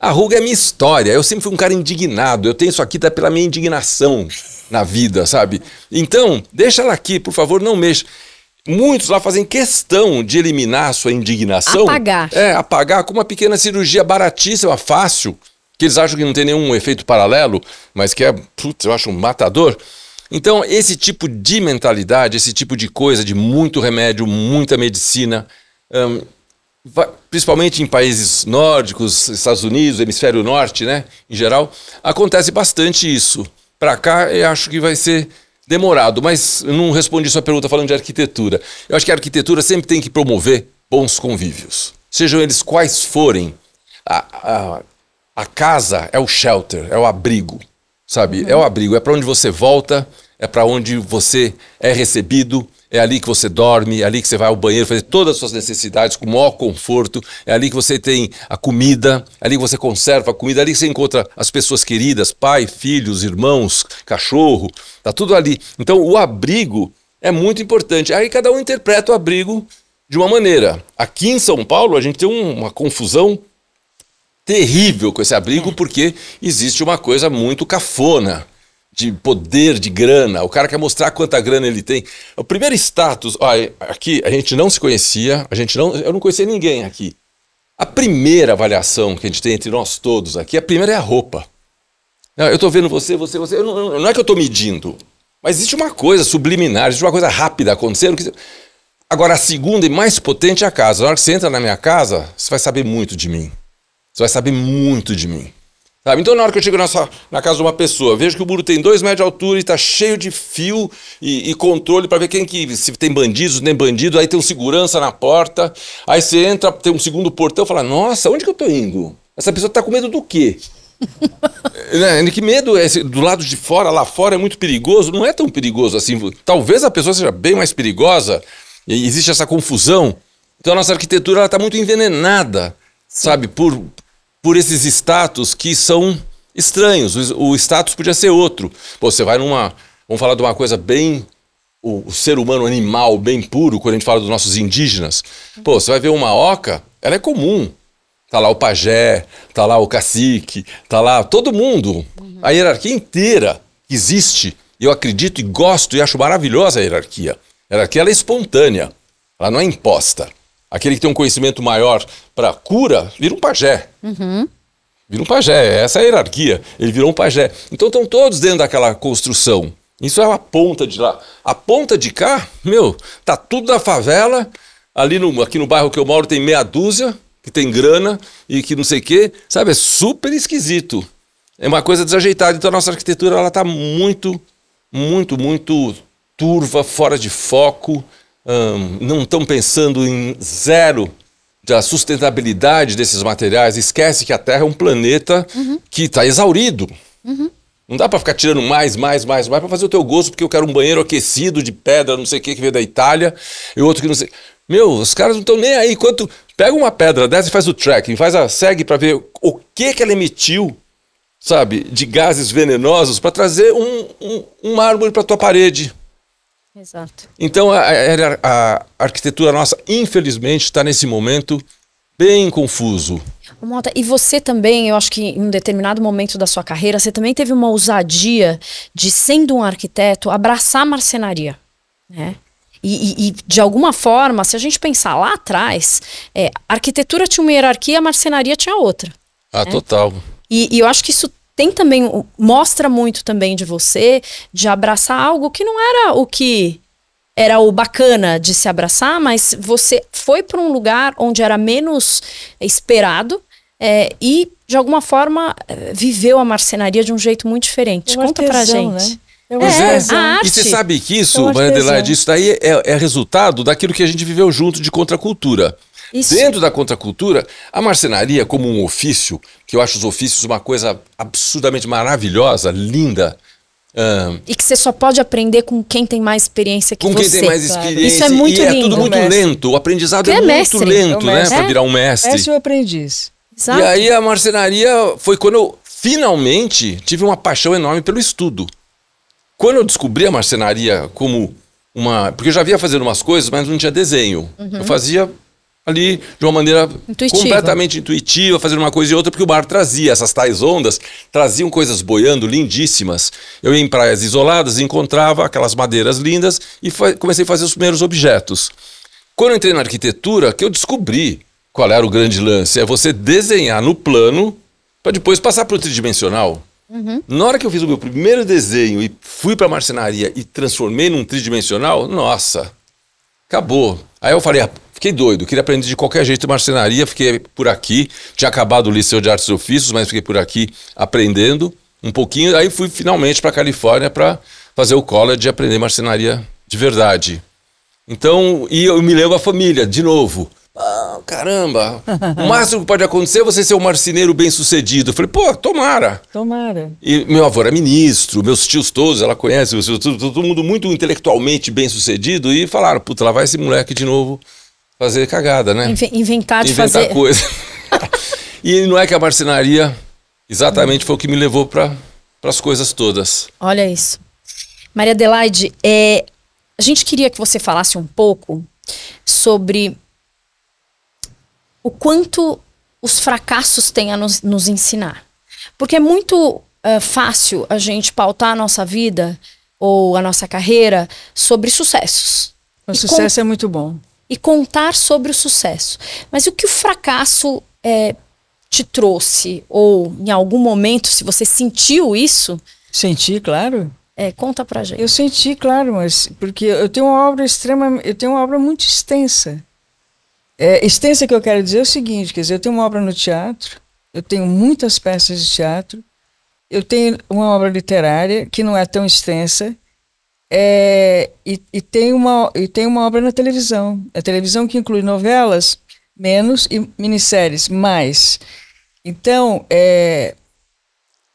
A ruga é minha história. Eu sempre fui um cara indignado. Eu tenho isso aqui até pela minha indignação na vida, sabe? Então, deixa ela aqui, por favor, não mexa. Muitos lá fazem questão de eliminar a sua indignação. Apagar. É, apagar com uma pequena cirurgia baratíssima, fácil, que eles acham que não tem nenhum efeito paralelo, mas que é, putz, eu acho um matador. Então, esse tipo de mentalidade, esse tipo de coisa, de muito remédio, muita medicina, principalmente em países nórdicos, Estados Unidos, hemisfério norte, né, em geral, acontece bastante isso. Para cá, eu acho que vai ser demorado, mas não respondi sua pergunta falando de arquitetura. Eu acho que a arquitetura sempre tem que promover bons convívios, sejam eles quais forem. A, a, a casa é o shelter, é o abrigo, sabe? Uhum. É o uhum. abrigo, é para onde você volta, é para onde você é recebido, é ali que você dorme, é ali que você vai ao banheiro fazer todas as suas necessidades com o maior conforto, é ali que você tem a comida, é ali que você conserva a comida, é ali que você encontra as pessoas queridas, pai, filhos, irmãos, cachorro, tá tudo ali. Então o abrigo é muito importante. Aí cada um interpreta o abrigo de uma maneira. Aqui em São Paulo a gente tem uma confusão terrível com esse abrigo hum. porque existe uma coisa muito cafona de poder, de grana. O cara quer mostrar quanta grana ele tem. O primeiro status, ó, aqui a gente não se conhecia, a gente não, eu não conhecia ninguém aqui. A primeira avaliação que a gente tem entre nós todos aqui, a primeira é a roupa. eu estou vendo você, você, você. Não, não, é que eu estou medindo, mas existe uma coisa subliminar, existe uma coisa rápida acontecendo. Que... Agora, a segunda e mais potente é a casa. Na hora que você entra na minha casa, você vai saber muito de mim. Você vai saber muito de mim. Sabe? Então, na hora que eu chego na, sua, na casa de uma pessoa, vejo que o muro tem dois metros de altura e está cheio de fio e, e controle para ver quem que. Se tem bandidos, nem bandido, aí tem um segurança na porta. Aí você entra, tem um segundo portão e fala: Nossa, onde que eu estou indo? Essa pessoa está com medo do quê? né? Que medo é esse, do lado de fora, lá fora é muito perigoso. Não é tão perigoso assim. Talvez a pessoa seja bem mais perigosa. E existe essa confusão. Então a nossa arquitetura está muito envenenada, Sim. sabe, por, por esses status que são estranhos. O, status podia ser outro. Pô, você vai numa. Vamos falar de uma coisa bem. O, o, ser humano animal bem puro, quando a gente fala dos nossos indígenas. Pô, você vai ver uma oca, ela é comum. Tá lá o pajé, tá lá o cacique, tá lá todo mundo. Uhum. A hierarquia inteira existe. Eu acredito e gosto e acho maravilhosa a hierarquia. A hierarquia é espontânea, ela não é imposta aquele que tem um conhecimento maior para cura, vira um pajé. Uhum. Vira um pajé, essa é a hierarquia. Ele virou um pajé. Então estão todos dentro daquela construção. Isso é a ponta de lá. A ponta de cá, meu, tá tudo da favela. Ali no, aqui no bairro que eu moro tem meia dúzia, que tem grana e que não sei o quê. Sabe, é super esquisito. É uma coisa desajeitada. Então a nossa arquitetura ela tá muito, muito, muito turva, fora de foco hum, não estão pensando em zero da sustentabilidade desses materiais, esquece que a Terra é um planeta uhum. que está exaurido. Uhum. Não dá para ficar tirando mais, mais, mais, mais para fazer o teu gosto, porque eu quero um banheiro aquecido de pedra, não sei o que, que veio da Itália, e outro que não sei. Meu, os caras não estão nem aí. Quanto pega uma pedra dessa e faz o tracking, faz a segue para ver o que que ela emitiu, sabe, de gases venenosos para trazer um, um, uma árvore para tua parede. Exato. Então, a, a, a arquitetura nossa, infelizmente, está nesse momento bem confuso. Mota, e você também, eu acho que em um determinado momento da sua carreira, você também teve uma ousadia de, sendo um arquiteto, abraçar a marcenaria, né? E, e, e, de alguma forma, se a gente pensar lá atrás, é, a arquitetura tinha uma hierarquia, a marcenaria tinha outra. Ah, né? total. E, e, eu acho que isso tem também mostra muito também de você de abraçar algo que não era o que era o bacana de se abraçar, mas você foi para um lugar onde era menos esperado é, e de alguma forma eh, viveu a marcenaria de um jeito muito diferente. É Conta artesão, pra gente. Né? É, é, a arte. E você sabe que isso, é Maria Adelaide, isso daí é, é resultado daquilo que a gente viveu junto de contracultura. Isso. Dentro da contracultura, a marcenaria como um ofício, que eu acho os ofícios uma coisa absurdamente maravilhosa, linda, e que você só pode aprender com quem tem mais experiência que com você. Com quem tem mais experiência. Isso é muito e lindo. é tudo muito é mestre. lento. O aprendizado é, é, muito lento, é né? para Pra virar um mestre. Mestre é ou aprendiz. Exato. E aí a marcenaria foi quando eu finalmente tive uma paixão enorme pelo estudo. Quando eu descobri a marcenaria como uma... Porque eu já via fazendo umas coisas, mas não tinha desenho. Uhum. Eu fazia ali de uma maneira intuitiva. completamente intuitiva, fazendo uma coisa e outra, porque o mar trazia essas tais ondas, traziam coisas boiando lindíssimas. Eu ia em praias isoladas, encontrava aquelas madeiras lindas e comecei a fazer os primeiros objetos. Quando eu entrei na arquitetura, que eu descobri qual era o grande lance, é você desenhar no plano para depois passar para o tridimensional. Uhum. Na hora que eu fiz o meu primeiro desenho e fui para a marcenaria e transformei num tridimensional, nossa, acabou. Aí eu falei, Fiquei doido, queria aprender de qualquer jeito marcenaria, fiquei por aqui, tinha acabado o liceu de artes e ofícios, mas fiquei por aqui aprendendo um pouquinho, aí fui finalmente para Califórnia para fazer o college e aprender marcenaria de verdade. Então, e eu me lembro a família, de novo. Ah, caramba, o máximo que pode acontecer é você ser um marceneiro bem sucedido. Eu falei, pô, tomara. Tomara. E meu avô era ministro, meus tios todos, ela conhece, todo mundo muito intelectualmente bem sucedido. E falaram, puta, lá vai esse moleque de novo fazer cagada, né? inventar de inventar fazer. Inventar coisa. e não é que a marcenaria exatamente foi o que me levou para as coisas todas. Olha isso. Maria Adelaide, é, a gente queria que você falasse um pouco sobre o quanto os fracassos têm a nos, nos ensinar. Porque é muito uh, fácil a gente pautar a nossa vida ou a nossa carreira sobre sucessos. O e sucesso com... é muito bom e contar sobre o sucesso. Mas o que o fracasso é, te trouxe? Ou em algum momento, se você sentiu isso? Senti, claro. É, conta pra gente. Eu senti, claro, mas porque eu tenho uma obra extrema, eu tenho uma obra muito extensa. É, extensa que eu quero dizer é o seguinte, quer dizer, eu tenho uma obra no teatro, eu tenho muitas peças de teatro, eu tenho uma obra literária que não é tão extensa, é, e, e, tem uma, e tem uma obra na televisão. A televisão que inclui novelas, menos, e minisséries, mais. Então, é,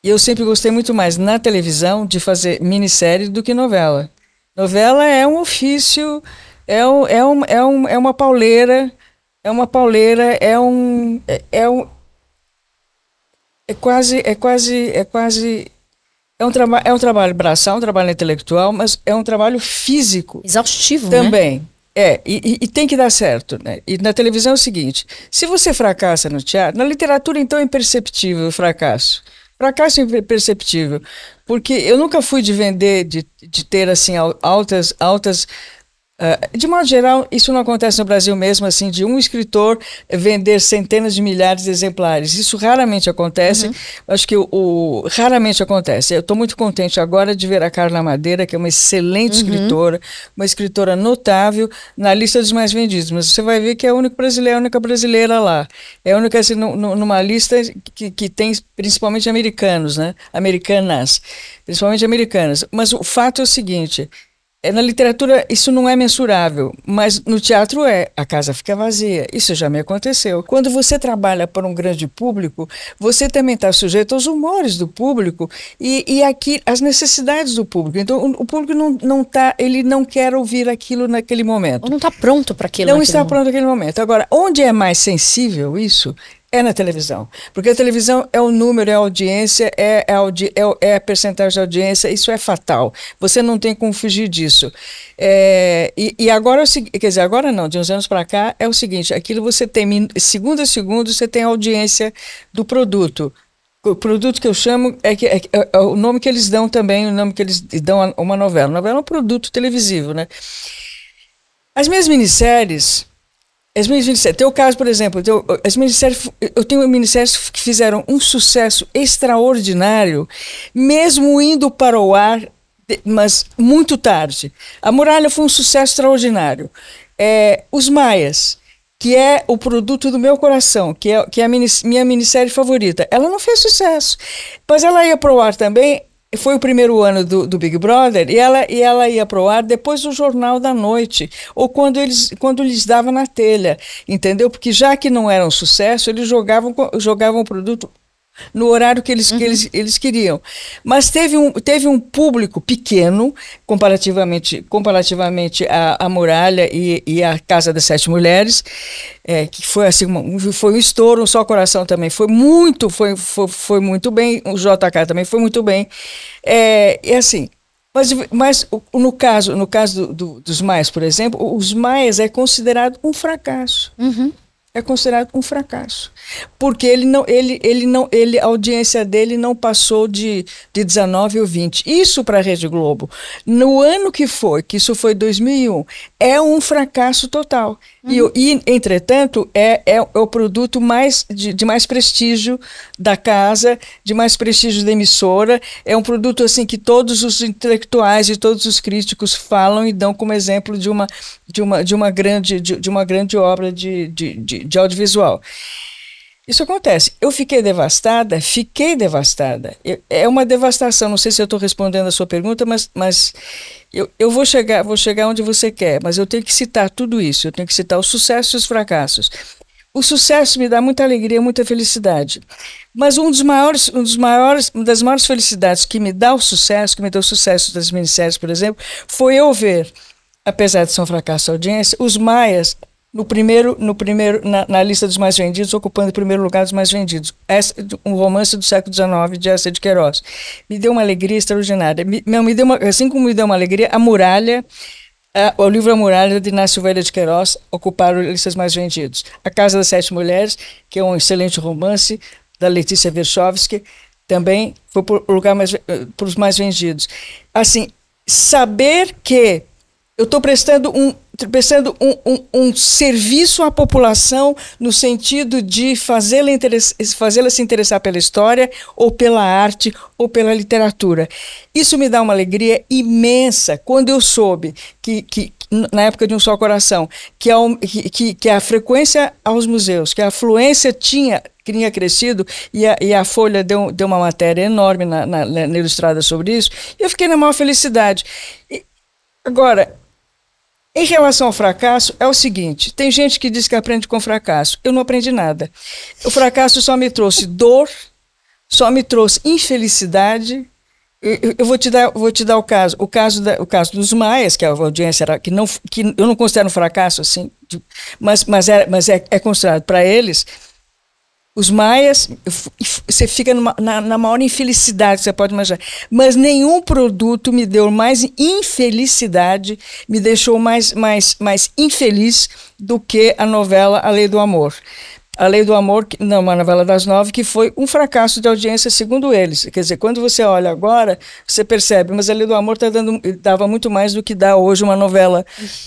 eu sempre gostei muito mais na televisão de fazer minissérie do que novela. Novela é um ofício, é, um, é, um, é, um, é uma pauleira, é uma pauleira, é um. É, é um é quase, é quase, é quase é um, é um trabalho braçal, um trabalho intelectual, mas é um trabalho físico. Exaustivo, né? Também. Né? É, e, e, tem que dar certo, né? E na televisão é o seguinte: se você fracassa no teatro, na literatura então é imperceptível o fracasso. Fracasso é imperceptível. Porque eu nunca fui de vender, de, de ter assim altas, altas ah, de modo geral, isso não acontece no Brasil mesmo, assim, de um escritor vender centenas de milhares de exemplares. Isso raramente acontece. Uhum. Acho que o, o, raramente acontece. Eu estou muito contente agora de ver a Carla Madeira, que é uma excelente uhum. escritora, uma escritora notável, na lista dos mais vendidos. Mas você vai ver que é a única brasileira, a única brasileira lá. É a única assim, no, no, numa lista que, que tem principalmente americanos, né? Americanas, principalmente americanas. Mas o fato é o seguinte é, na literatura isso não é mensurável, mas no teatro é. A casa fica vazia. Isso já me aconteceu. Quando você trabalha para um grande público, você também está sujeito aos humores do público e, e aqui as necessidades do público. Então o, o público não, não tá, ele não quer ouvir aquilo naquele momento. Ou não está pronto para aquilo. Não está momento. pronto naquele momento. Agora, onde é mais sensível isso é na televisão. Porque a televisão é o número, é a audiência, é, é, audi é, é percentagem de audiência, isso é fatal. Você não tem como fugir disso. É, e, e, agora, é quer dizer, agora não, de uns anos para cá, é o seguinte: aquilo você tem, segundo a segundo, você tem a audiência do produto. O produto que eu chamo é, que, é, é, é o nome que eles dão também, o nome que eles dão a uma novela. A novela é um produto televisivo, né? As minhas minisséries as minhas ministérios, teu caso, por exemplo, teu, as ministérios, eu tenho ministérios que fizeram um sucesso extraordinário, mesmo indo para o ar, mas muito tarde. A muralha foi um sucesso extraordinário. É, os Maias, que é o produto do meu coração, que é, que é a minha minissérie favorita. Ela não fez sucesso, mas ela ia para o ar também foi o primeiro ano do, do, Big Brother e ela, e ela ia pro ar depois do Jornal da Noite, ou quando eles quando lhes dava na telha, entendeu? Porque já que não era um sucesso, eles jogavam, jogavam o produto no horário que eles, uhum. que eles, uhum. eles queriam. Mas teve um, teve um público pequeno, comparativamente, comparativamente à, à Muralha e, e à Casa das Sete Mulheres, é, que foi assim, uma, foi um estouro, um só coração também. Foi muito, foi, foi, foi muito bem, o JK também foi muito bem. É, e assim, mas, mas no caso, no caso do, do, dos mais, por exemplo, os mais é considerado um fracasso. Uhum é considerado um fracasso. Porque ele não, ele, ele não, ele, a audiência dele não passou de, de 19 ou 20. Isso para a Rede Globo, no ano que foi, que isso foi 2001, é um fracasso total. Uhum. E, e, entretanto, é, é, é, o produto mais, de, de, mais prestígio da casa, de mais prestígio da emissora. É um produto assim que todos os intelectuais e todos os críticos falam e dão como exemplo de uma, de uma, de uma, grande, de, de uma grande obra de, de, de de, audiovisual. Isso acontece. Eu fiquei devastada, fiquei devastada. Eu, é uma devastação. Não sei se eu estou respondendo a sua pergunta, mas, mas eu, eu vou chegar, vou chegar onde você quer. Mas eu tenho que citar tudo isso. Eu tenho que citar os sucessos e os fracassos. O sucesso me dá muita alegria, muita felicidade. Mas um dos maiores, um dos maiores, uma das maiores felicidades que me dá o sucesso, que me deu o sucesso das minisséries, por exemplo, foi eu ver apesar de ser um fracasso de audiência, os maias no primeiro, no primeiro na, na, lista dos mais vendidos, ocupando o primeiro lugar dos mais vendidos. Essa, um romance do século XIX de Essa de Queiroz. Me deu uma alegria extraordinária. Me, me deu uma, assim como me deu uma alegria, A Muralha, a, o livro A Muralha de Inácio Velha de Queiroz ocuparam listas mais vendidos. A Casa das Sete Mulheres, que é um excelente romance da Letícia Vershovsky, também foi para eh, os mais vendidos. Assim, saber que eu estou prestando um pensando um, um, um, serviço à população no sentido de fazê-la fazê se interessar pela história ou pela arte ou pela literatura. Isso me dá uma alegria imensa quando eu soube que, que na época de Um Só Coração, que a, que, que a frequência aos museus, que a afluência tinha tinha crescido e a, e a, Folha deu, deu uma matéria enorme na, na, na, ilustrada sobre isso. E eu fiquei na maior felicidade. E, agora, em relação ao fracasso, é o seguinte: tem gente que diz que aprende com fracasso. Eu não aprendi nada. O fracasso só me trouxe dor, só me trouxe infelicidade. Eu, vou te dar, vou te dar o caso, o caso, da, o caso dos maias, que a audiência era que não, que eu não considero um fracasso assim, mas mas é, mas é, é considerado para eles os maias, você fica numa, na, na, maior infelicidade que você pode imaginar. Mas nenhum produto me deu mais infelicidade, me deixou mais, mais, mais infeliz do que a novela A Lei do Amor. A Lei do Amor, que, não, uma novela das nove, que foi um fracasso de audiência, segundo eles. Quer dizer, quando você olha agora, você percebe, mas a Lei do Amor tá dando, dava muito mais do que dá hoje uma novela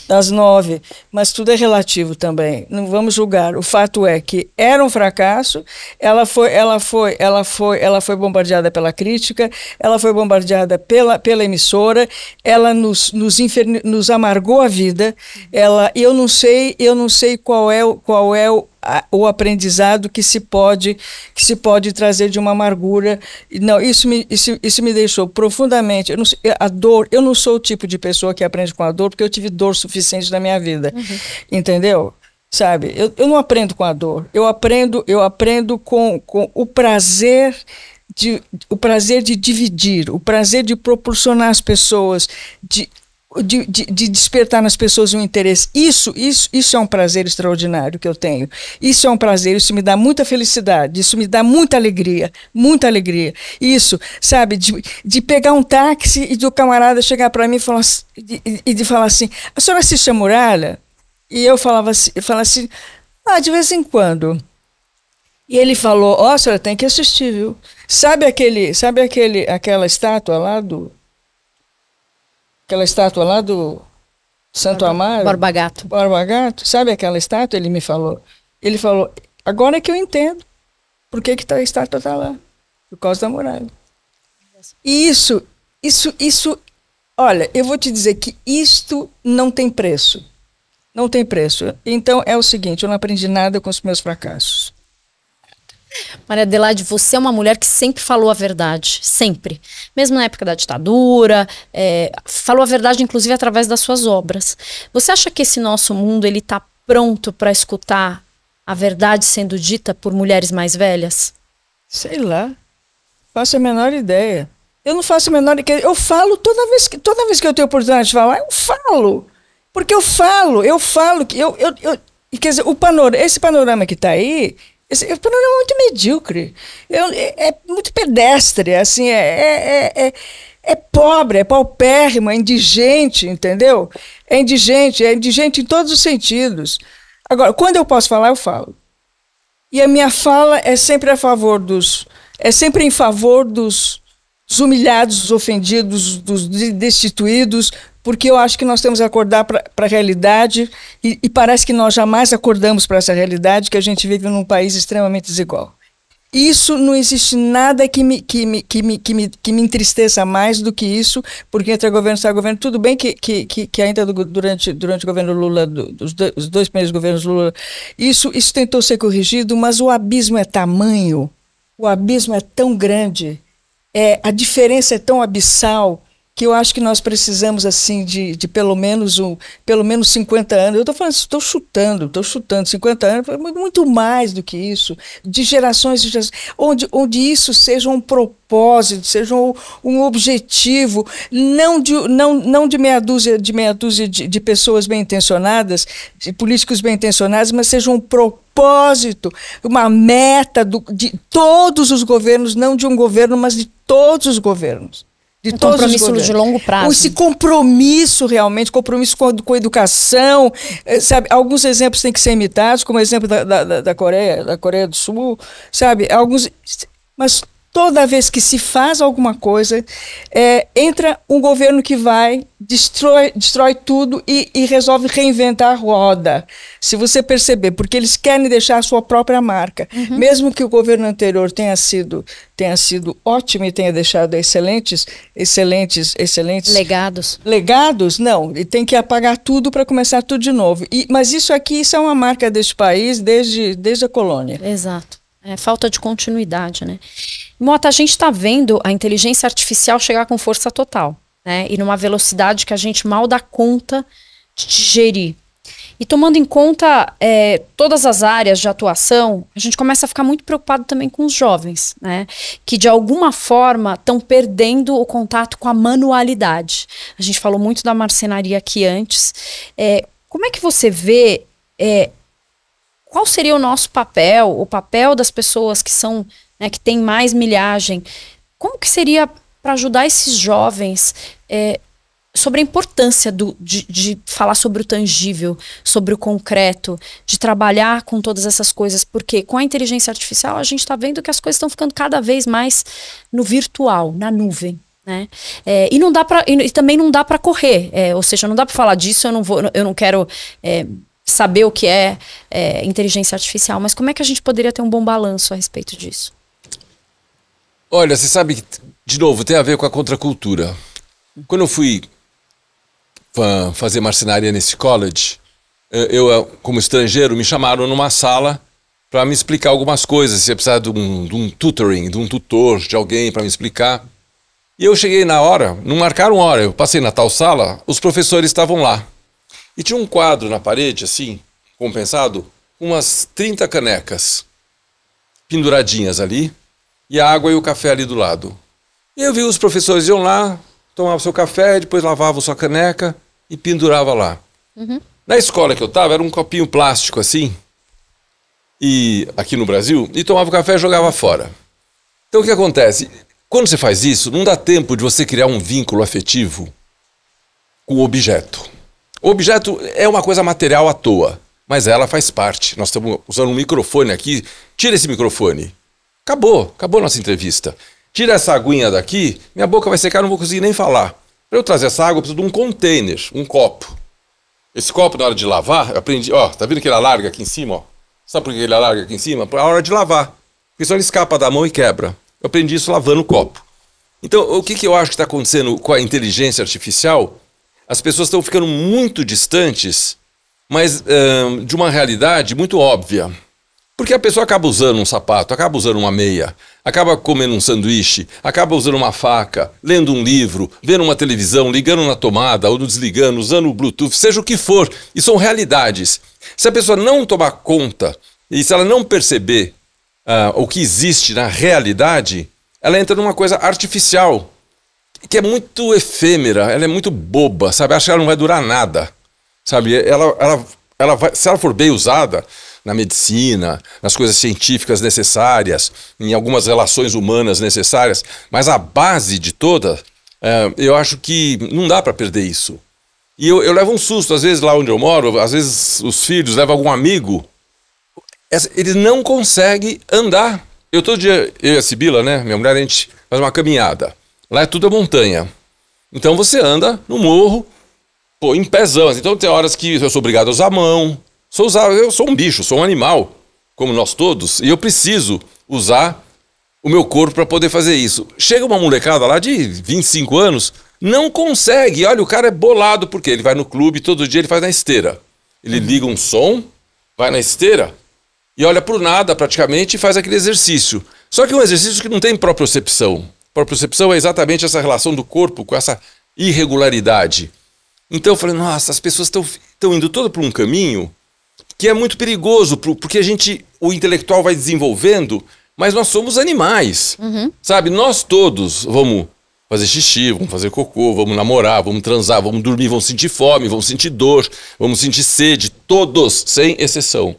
das nove. Mas tudo é relativo também, não vamos julgar. O fato é que era um fracasso, ela foi, ela foi, ela foi, ela foi bombardeada pela crítica, ela foi bombardeada pela, pela emissora, ela nos, nos, infer, nos amargou a vida, uhum. ela, eu não sei, eu não sei qual é, qual é o o aprendizado que se pode que se pode trazer de uma amargura não isso me isso, isso me deixou profundamente não, a dor eu não sou o tipo de pessoa que aprende com a dor porque eu tive dor suficiente na minha vida uhum. entendeu sabe eu, eu não aprendo com a dor eu aprendo eu aprendo com, com o prazer de, o prazer de dividir, o prazer de proporcionar às pessoas, de de, de, de, despertar nas pessoas um interesse. Isso, isso, isso é um prazer extraordinário que eu tenho. Isso é um prazer, isso me dá muita felicidade, isso me dá muita alegria, muita alegria. Isso, sabe, de, de pegar um táxi e do camarada chegar para mim e, falar, e, e de falar assim: a senhora assiste a muralha? E eu falava assim, falava assim ah, de vez em quando. E ele falou: ó, oh, a senhora tem que assistir, viu? Sabe aquele, sabe aquele, aquela estátua lá do aquela estátua lá do Santo Amaro. Borba Gato. Borba Gato, sabe aquela estátua? Ele me falou. Ele falou, agora é que eu entendo por que, que a estátua está lá, por causa da muralha. E isso, isso, isso, olha, eu vou te dizer que isto não tem preço. Não tem preço. Então é o seguinte, eu não aprendi nada com os meus fracassos. Maria Adelaide, você é uma mulher que sempre falou a verdade, sempre. Mesmo na época da ditadura, é, falou a verdade, inclusive, através das suas obras. Você acha que esse nosso mundo ele está pronto para escutar a verdade sendo dita por mulheres mais velhas? Sei lá, faço a menor ideia. Eu não faço a menor ideia. Eu falo toda vez que, toda vez que eu tenho oportunidade de falar, eu falo. Porque eu falo, eu falo que eu, eu, eu quer dizer, o panor, esse panorama que está aí, esse, o panorama é muito medíocre, eu, é, é, muito pedestre, assim, é, é, é, é pobre, é paupérrimo, é indigente, entendeu? É indigente, é indigente em todos os sentidos. Agora, quando eu posso falar, eu falo. E a minha fala é sempre a favor dos. é sempre em favor dos, dos humilhados, dos ofendidos, dos destituídos, porque eu acho que nós temos que acordar para a realidade e, e, parece que nós jamais acordamos para essa realidade que a gente vive num país extremamente desigual. Isso não existe nada que me, que me, que me, que me, que me entristeça mais do que isso, porque entre governo e governo, tudo bem que, que, que, que ainda do, durante, durante o governo Lula, do, dos os dois primeiros governos Lula, isso, isso tentou ser corrigido, mas o abismo é tamanho, o abismo é tão grande, é, a diferença é tão abissal que eu acho que nós precisamos assim de, de pelo menos um, pelo menos 50 anos. Eu estou falando, estou chutando, estou chutando 50 anos, é muito mais do que isso, de gerações, de gerações onde, onde isso seja um propósito, seja um, um objetivo, não de, não, não de meia dúzia de meia dúzia de, de pessoas bem intencionadas, de políticos bem intencionados, mas seja um propósito uma meta do, de todos os governos, não de um governo, mas de todos os governos de um todos compromisso os de longo prazo. Esse compromisso realmente, compromisso com, com a educação, eh, sabe? Alguns exemplos têm que ser imitados, como o exemplo da, da, da Coreia, da Coreia do Sul, sabe? Alguns, mas toda vez que se faz alguma coisa, é, entra um governo que vai, destrói, destrói tudo e, e, resolve reinventar a roda. Se você perceber, porque eles querem deixar a sua própria marca. Uhum. Mesmo que o governo anterior tenha sido, tenha sido ótimo e tenha deixado excelentes, excelentes, excelentes... Legados. Legados, não. E tem que apagar tudo para começar tudo de novo. E, mas isso aqui, isso é uma marca deste país desde, desde a colônia. Exato. É falta de continuidade, né? Mota, a gente está vendo a inteligência artificial chegar com força total, né? E numa velocidade que a gente mal dá conta de digerir. E tomando em conta é, todas as áreas de atuação, a gente começa a ficar muito preocupado também com os jovens, né? Que de alguma forma estão perdendo o contato com a manualidade. A gente falou muito da marcenaria aqui antes. É, como é que você vê é, qual seria o nosso papel, o papel das pessoas que são né, que tem mais milhagem. Como que seria para ajudar esses jovens é, sobre a importância do, de, de, falar sobre o tangível, sobre o concreto, de trabalhar com todas essas coisas, porque com a inteligência artificial a gente está vendo que as coisas estão ficando cada vez mais no virtual, na nuvem. Né? É, e não dá para e, também não dá para correr é, ou seja não dá para falar disso eu não vou eu não quero é, saber o que é, é inteligência artificial mas como é que a gente poderia ter um bom balanço a respeito disso Olha, você sabe que, de novo, tem a ver com a contracultura. Quando eu fui fazer marcenaria nesse college, eh, eu, eh, como estrangeiro, me chamaram numa sala para me explicar algumas coisas. Se precisar de um, de um tutoring, de um tutor, de alguém para me explicar. E eu cheguei na hora, não marcaram hora, eu passei na tal sala, os professores estavam lá. E tinha um quadro na parede, assim, compensado, umas 30 canecas penduradinhas ali, e a água e o café ali do lado. E eu vi os professores iam lá, tomavam seu café, depois lavavam sua caneca e pendurava lá. Uhum. Na escola que eu estava, era um copinho plástico assim, e aqui no Brasil, e tomava o café e jogava fora. Então o que acontece? Quando você faz isso, não dá tempo de você criar um vínculo afetivo com o objeto. O objeto é uma coisa material à toa, mas ela faz parte. Nós estamos usando um microfone aqui. Tira esse microfone. Acabou, acabou nossa entrevista. Tira essa aguinha daqui, minha boca vai secar, não vou conseguir nem falar. Para eu trazer essa água, eu preciso de um container, um copo. Esse copo, na hora de lavar, eu aprendi. Ó, tá vendo que ele alarga aqui em cima, ó? Sabe por que ele alarga aqui em cima? Para a hora de lavar. Porque senão ele escapa da mão e quebra. Eu aprendi isso lavando o copo. Então, o que, que eu acho que está acontecendo com a inteligência artificial? As pessoas estão ficando muito distantes, mas de uma realidade muito óbvia. Porque a pessoa acaba usando um sapato, acaba usando uma meia, acaba comendo um sanduíche, acaba usando uma faca, lendo um livro, vendo uma televisão, ligando na tomada ou desligando, usando o Bluetooth, seja o que for. E são realidades. Se a pessoa não tomar conta e se ela não perceber uh, o que existe na realidade, ela entra numa coisa artificial, que é muito efêmera, ela é muito boba, sabe? Acha que ela não vai durar nada, sabe? Ela, ela, ela vai, se ela for bem usada na medicina, nas coisas científicas necessárias, em algumas relações humanas necessárias, mas a base de toda, é, eu acho que não dá para perder isso. E eu, eu, levo um susto, às vezes lá onde eu moro, às vezes os filhos levam algum amigo, eles não conseguem andar. Eu todo dia, eu e a Sibila, né, minha mulher, a gente faz uma caminhada. Lá é tudo a montanha. Então você anda no morro, pô, em pezão. Assim. Então tem horas que eu sou obrigado a usar a mão, Sou usar, eu sou um bicho, sou um animal, como nós todos, e eu preciso usar o meu corpo para poder fazer isso. Chega uma molecada lá de 25 anos, não consegue. Olha, o cara é bolado porque ele vai no clube todo dia, ele faz na esteira. Ele uhum. liga um som, vai na esteira e olha para o nada praticamente e faz aquele exercício. Só que é um exercício que não tem propriocepção. Propriocepção é exatamente essa relação do corpo com essa irregularidade. Então eu falei, nossa, as pessoas estão indo todas para um caminho que é muito perigoso, porque a gente, o intelectual vai desenvolvendo, mas nós somos animais. Uhum. Sabe? Nós todos vamos fazer xixi, vamos fazer cocô, vamos namorar, vamos transar, vamos dormir, vamos sentir fome, vamos sentir dor, vamos sentir sede, todos, sem exceção.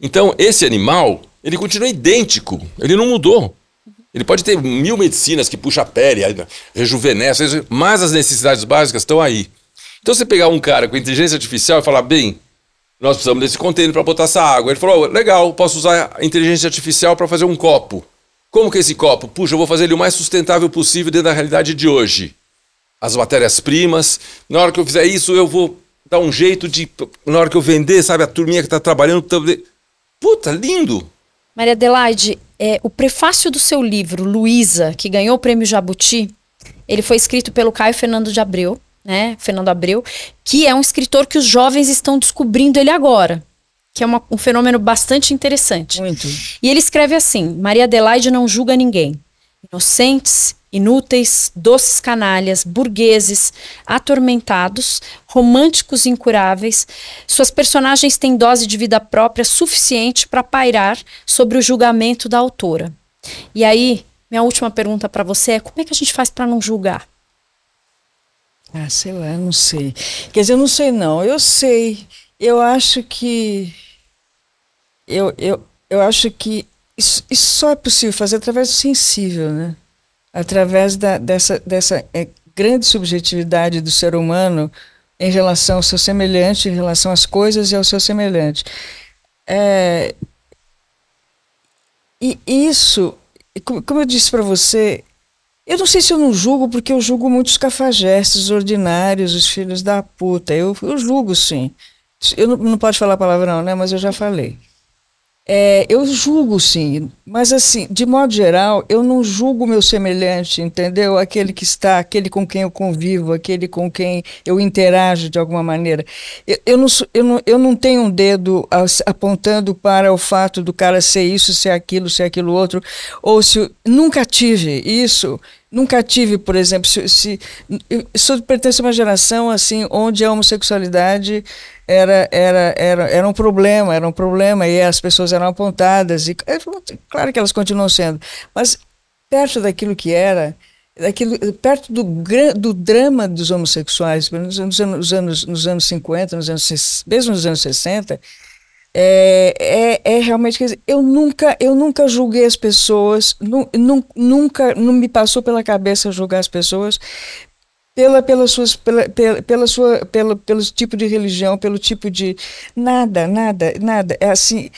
Então, esse animal, ele continua idêntico, ele não mudou. Ele pode ter mil medicinas que puxa a pele, rejuvenesce, mas as necessidades básicas estão aí. Então, você pegar um cara com inteligência artificial e falar, bem, nós precisamos desse contêiner para botar essa água. Ele falou: oh, legal, posso usar inteligência artificial para fazer um copo. Como que é esse copo? Puxa, eu vou fazer ele o mais sustentável possível dentro da realidade de hoje. As matérias-primas. Na hora que eu fizer isso, eu vou dar um jeito de. Na hora que eu vender, sabe, a turminha que está trabalhando. Tá... Puta, lindo! Maria Adelaide, é, o prefácio do seu livro, Luísa, que ganhou o prêmio Jabuti, ele foi escrito pelo Caio Fernando de Abreu, né, Fernando Abreu, que é um escritor que os jovens estão descobrindo ele agora, que é uma, um fenômeno bastante interessante. Muito. E ele escreve assim: Maria Adelaide não julga ninguém. Inocentes, inúteis, doces canalhas, burgueses, atormentados, românticos incuráveis, suas personagens têm dose de vida própria suficiente para pairar sobre o julgamento da autora. E aí, minha última pergunta para você é: como é que a gente faz para não julgar? Ah, sei lá, não sei. Quer dizer, eu não sei não. Eu sei. Eu acho que eu, eu, eu acho que isso, isso só é possível fazer através do sensível, né? Através da, dessa, dessa é, grande subjetividade do ser humano em relação ao seu semelhante, em relação às coisas e ao seu semelhante. É, e isso, como eu disse para você, eu não sei se eu não julgo, porque eu julgo muitos cafajestes ordinários, os filhos da puta. Eu, eu julgo, sim. Eu não, não pode falar palavrão, né? Mas eu já falei. É, eu julgo, sim. Mas, assim, de modo geral, eu não julgo meu semelhante, entendeu? Aquele que está, aquele com quem eu convivo, aquele com quem eu interajo de alguma maneira. Eu, eu, não, eu, não, eu não tenho um dedo apontando para o fato do cara ser isso, ser aquilo, ser aquilo outro. Ou se. Nunca tive isso. Nunca tive, por exemplo, se, se eu sou, pertenço a uma geração assim onde a homossexualidade era, era, era, era um problema, era um problema e as pessoas eram apontadas e é, claro que elas continuam sendo, mas perto daquilo que era, daquilo, perto do, do drama dos homossexuais, nos anos, nos anos, nos anos 50, nos anos, mesmo nos anos 60, é, é, é realmente, quer dizer, eu nunca, eu nunca julguei as pessoas, nu, nu, nunca, não me passou pela cabeça julgar as pessoas pela, pelas suas, pela, pela, pela sua, pela, pelo tipo de religião, pelo tipo de. Nada, nada, nada. É assim.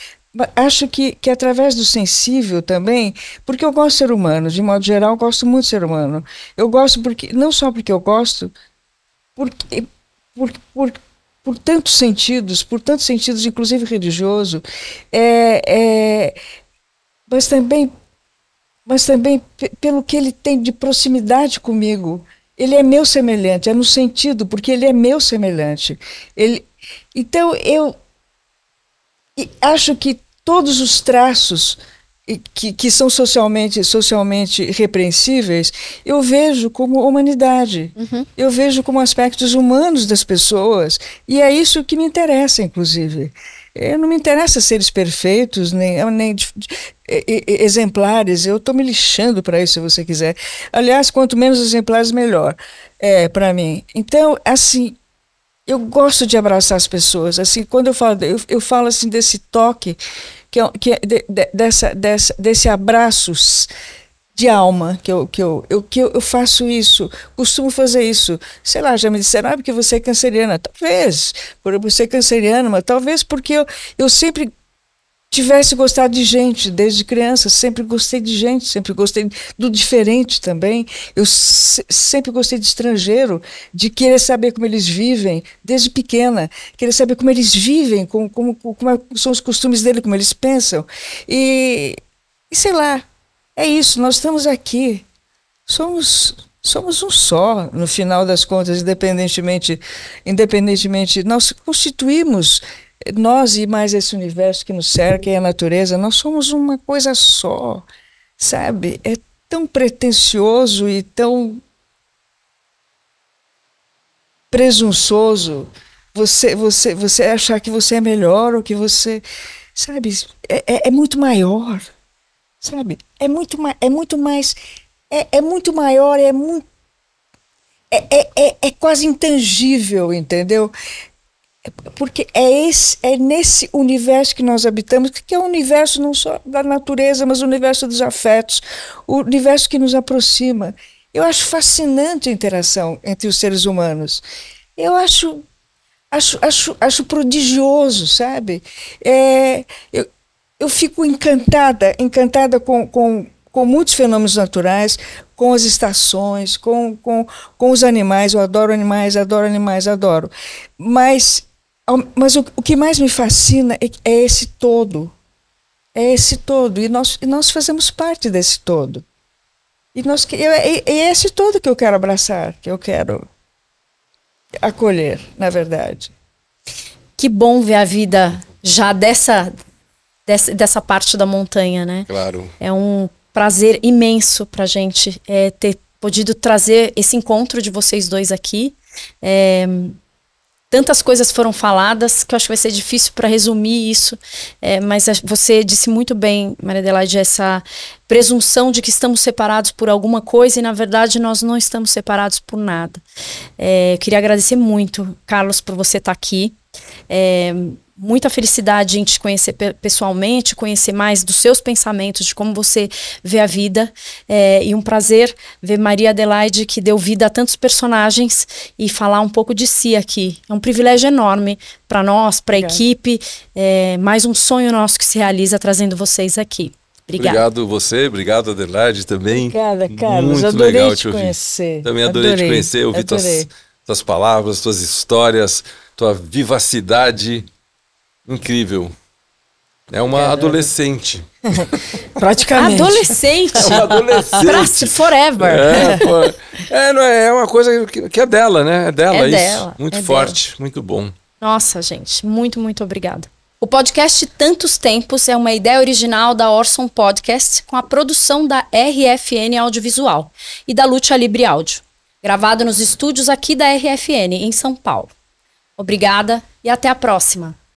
Acho que, que através do sensível também, porque eu gosto de ser humano, de modo geral, eu gosto muito de ser humano. Eu gosto porque, não só porque eu gosto, porque, porque, porque, por tantos sentidos, por tantos sentidos, inclusive religioso, é, é, mas também, mas também pelo que ele tem de proximidade comigo. Ele é meu semelhante, é no sentido, porque ele é meu semelhante. Ele, então eu acho que todos os traços que, que são socialmente, socialmente repreensíveis, eu vejo como humanidade. Uhum. Eu vejo como aspectos humanos das pessoas. E é isso que me interessa, inclusive. Eu é, não me interessa seres perfeitos, nem, nem de, de, de, exemplares. Eu estou me lixando para isso, se você quiser. Aliás, quanto menos exemplares, melhor é, para mim. Então, assim, eu gosto de abraçar as pessoas. Assim, quando eu falo, eu, eu falo assim desse toque que, que de, de, dessa, dessa, desse abraços de alma que eu, que eu, eu que eu, faço isso, costumo fazer isso. Sei lá, já me disseram, ah, porque você é canceriana. Talvez, por eu ser canceriana, mas talvez porque eu, eu sempre tivesse gostado de gente desde criança, sempre gostei de gente, sempre gostei do diferente também. Eu se sempre gostei de estrangeiro, de querer saber como eles vivem desde pequena, querer saber como eles vivem, como, como, como é, são os costumes dele, como eles pensam. E, e sei lá, é isso, nós estamos aqui. Somos somos um só, no final das contas, independentemente, independentemente nós constituímos nós e mais esse universo que nos cerca e é a natureza, nós somos uma coisa só, sabe? É tão pretensioso e tão presunçoso você você você achar que você é melhor ou que você sabe é, é, é muito maior sabe é muito é muito mais é, é muito maior é muito é, é, é, é quase intangível entendeu porque é, esse, é nesse universo que nós habitamos, que é o universo não só da natureza, mas o universo dos afetos, o universo que nos aproxima. Eu acho fascinante a interação entre os seres humanos. Eu acho, acho, acho, acho prodigioso, sabe? É, eu, eu fico encantada, encantada com, com, com muitos fenômenos naturais, com as estações, com, com, com os animais. Eu adoro animais, adoro animais, adoro. Mas mas o, o que mais me fascina é, é esse todo. É esse todo. E nós, e nós fazemos parte desse todo. E nós, eu, é, é esse todo que eu quero abraçar, que eu quero acolher, na verdade. Que bom ver a vida já dessa, dessa, dessa parte da montanha, né? Claro. É um prazer imenso para gente é, ter podido trazer esse encontro de vocês dois aqui. É, tantas coisas foram faladas que eu acho que vai ser difícil para resumir isso, é, mas você disse muito bem, Maria Adelaide, essa presunção de que estamos separados por alguma coisa e na verdade nós não estamos separados por nada. É, eu queria agradecer muito, Carlos, por você estar tá aqui. É, muita felicidade em te conhecer pessoalmente, conhecer mais dos seus pensamentos, de como você vê a vida. É, e um prazer ver Maria Adelaide, que deu vida a tantos personagens, e falar um pouco de si aqui. É um privilégio enorme para nós, para a equipe. É, mais um sonho nosso que se realiza trazendo vocês aqui. Obrigado. obrigado você, obrigado Adelaide também. Obrigada, Carlos. Muito adorei legal te, te conhecer. Também adorei, adorei, te conhecer, ouvir tuas, tuas palavras, tuas histórias, tua vivacidade incrível. É uma adolescente. Praticamente. Adolescente. É uma adolescente. forever. É, for... É, é, é, uma coisa que, que, é dela, né? É dela, é isso. Dela, muito é forte, dela. muito bom. Nossa, gente, muito, muito obrigada. O podcast Tantos Tempos é uma ideia original da Orson Podcast com a produção da RFN Audiovisual e da Lucha Libre Áudio, gravado nos estúdios aqui da RFN, em São Paulo. Obrigada e até a próxima.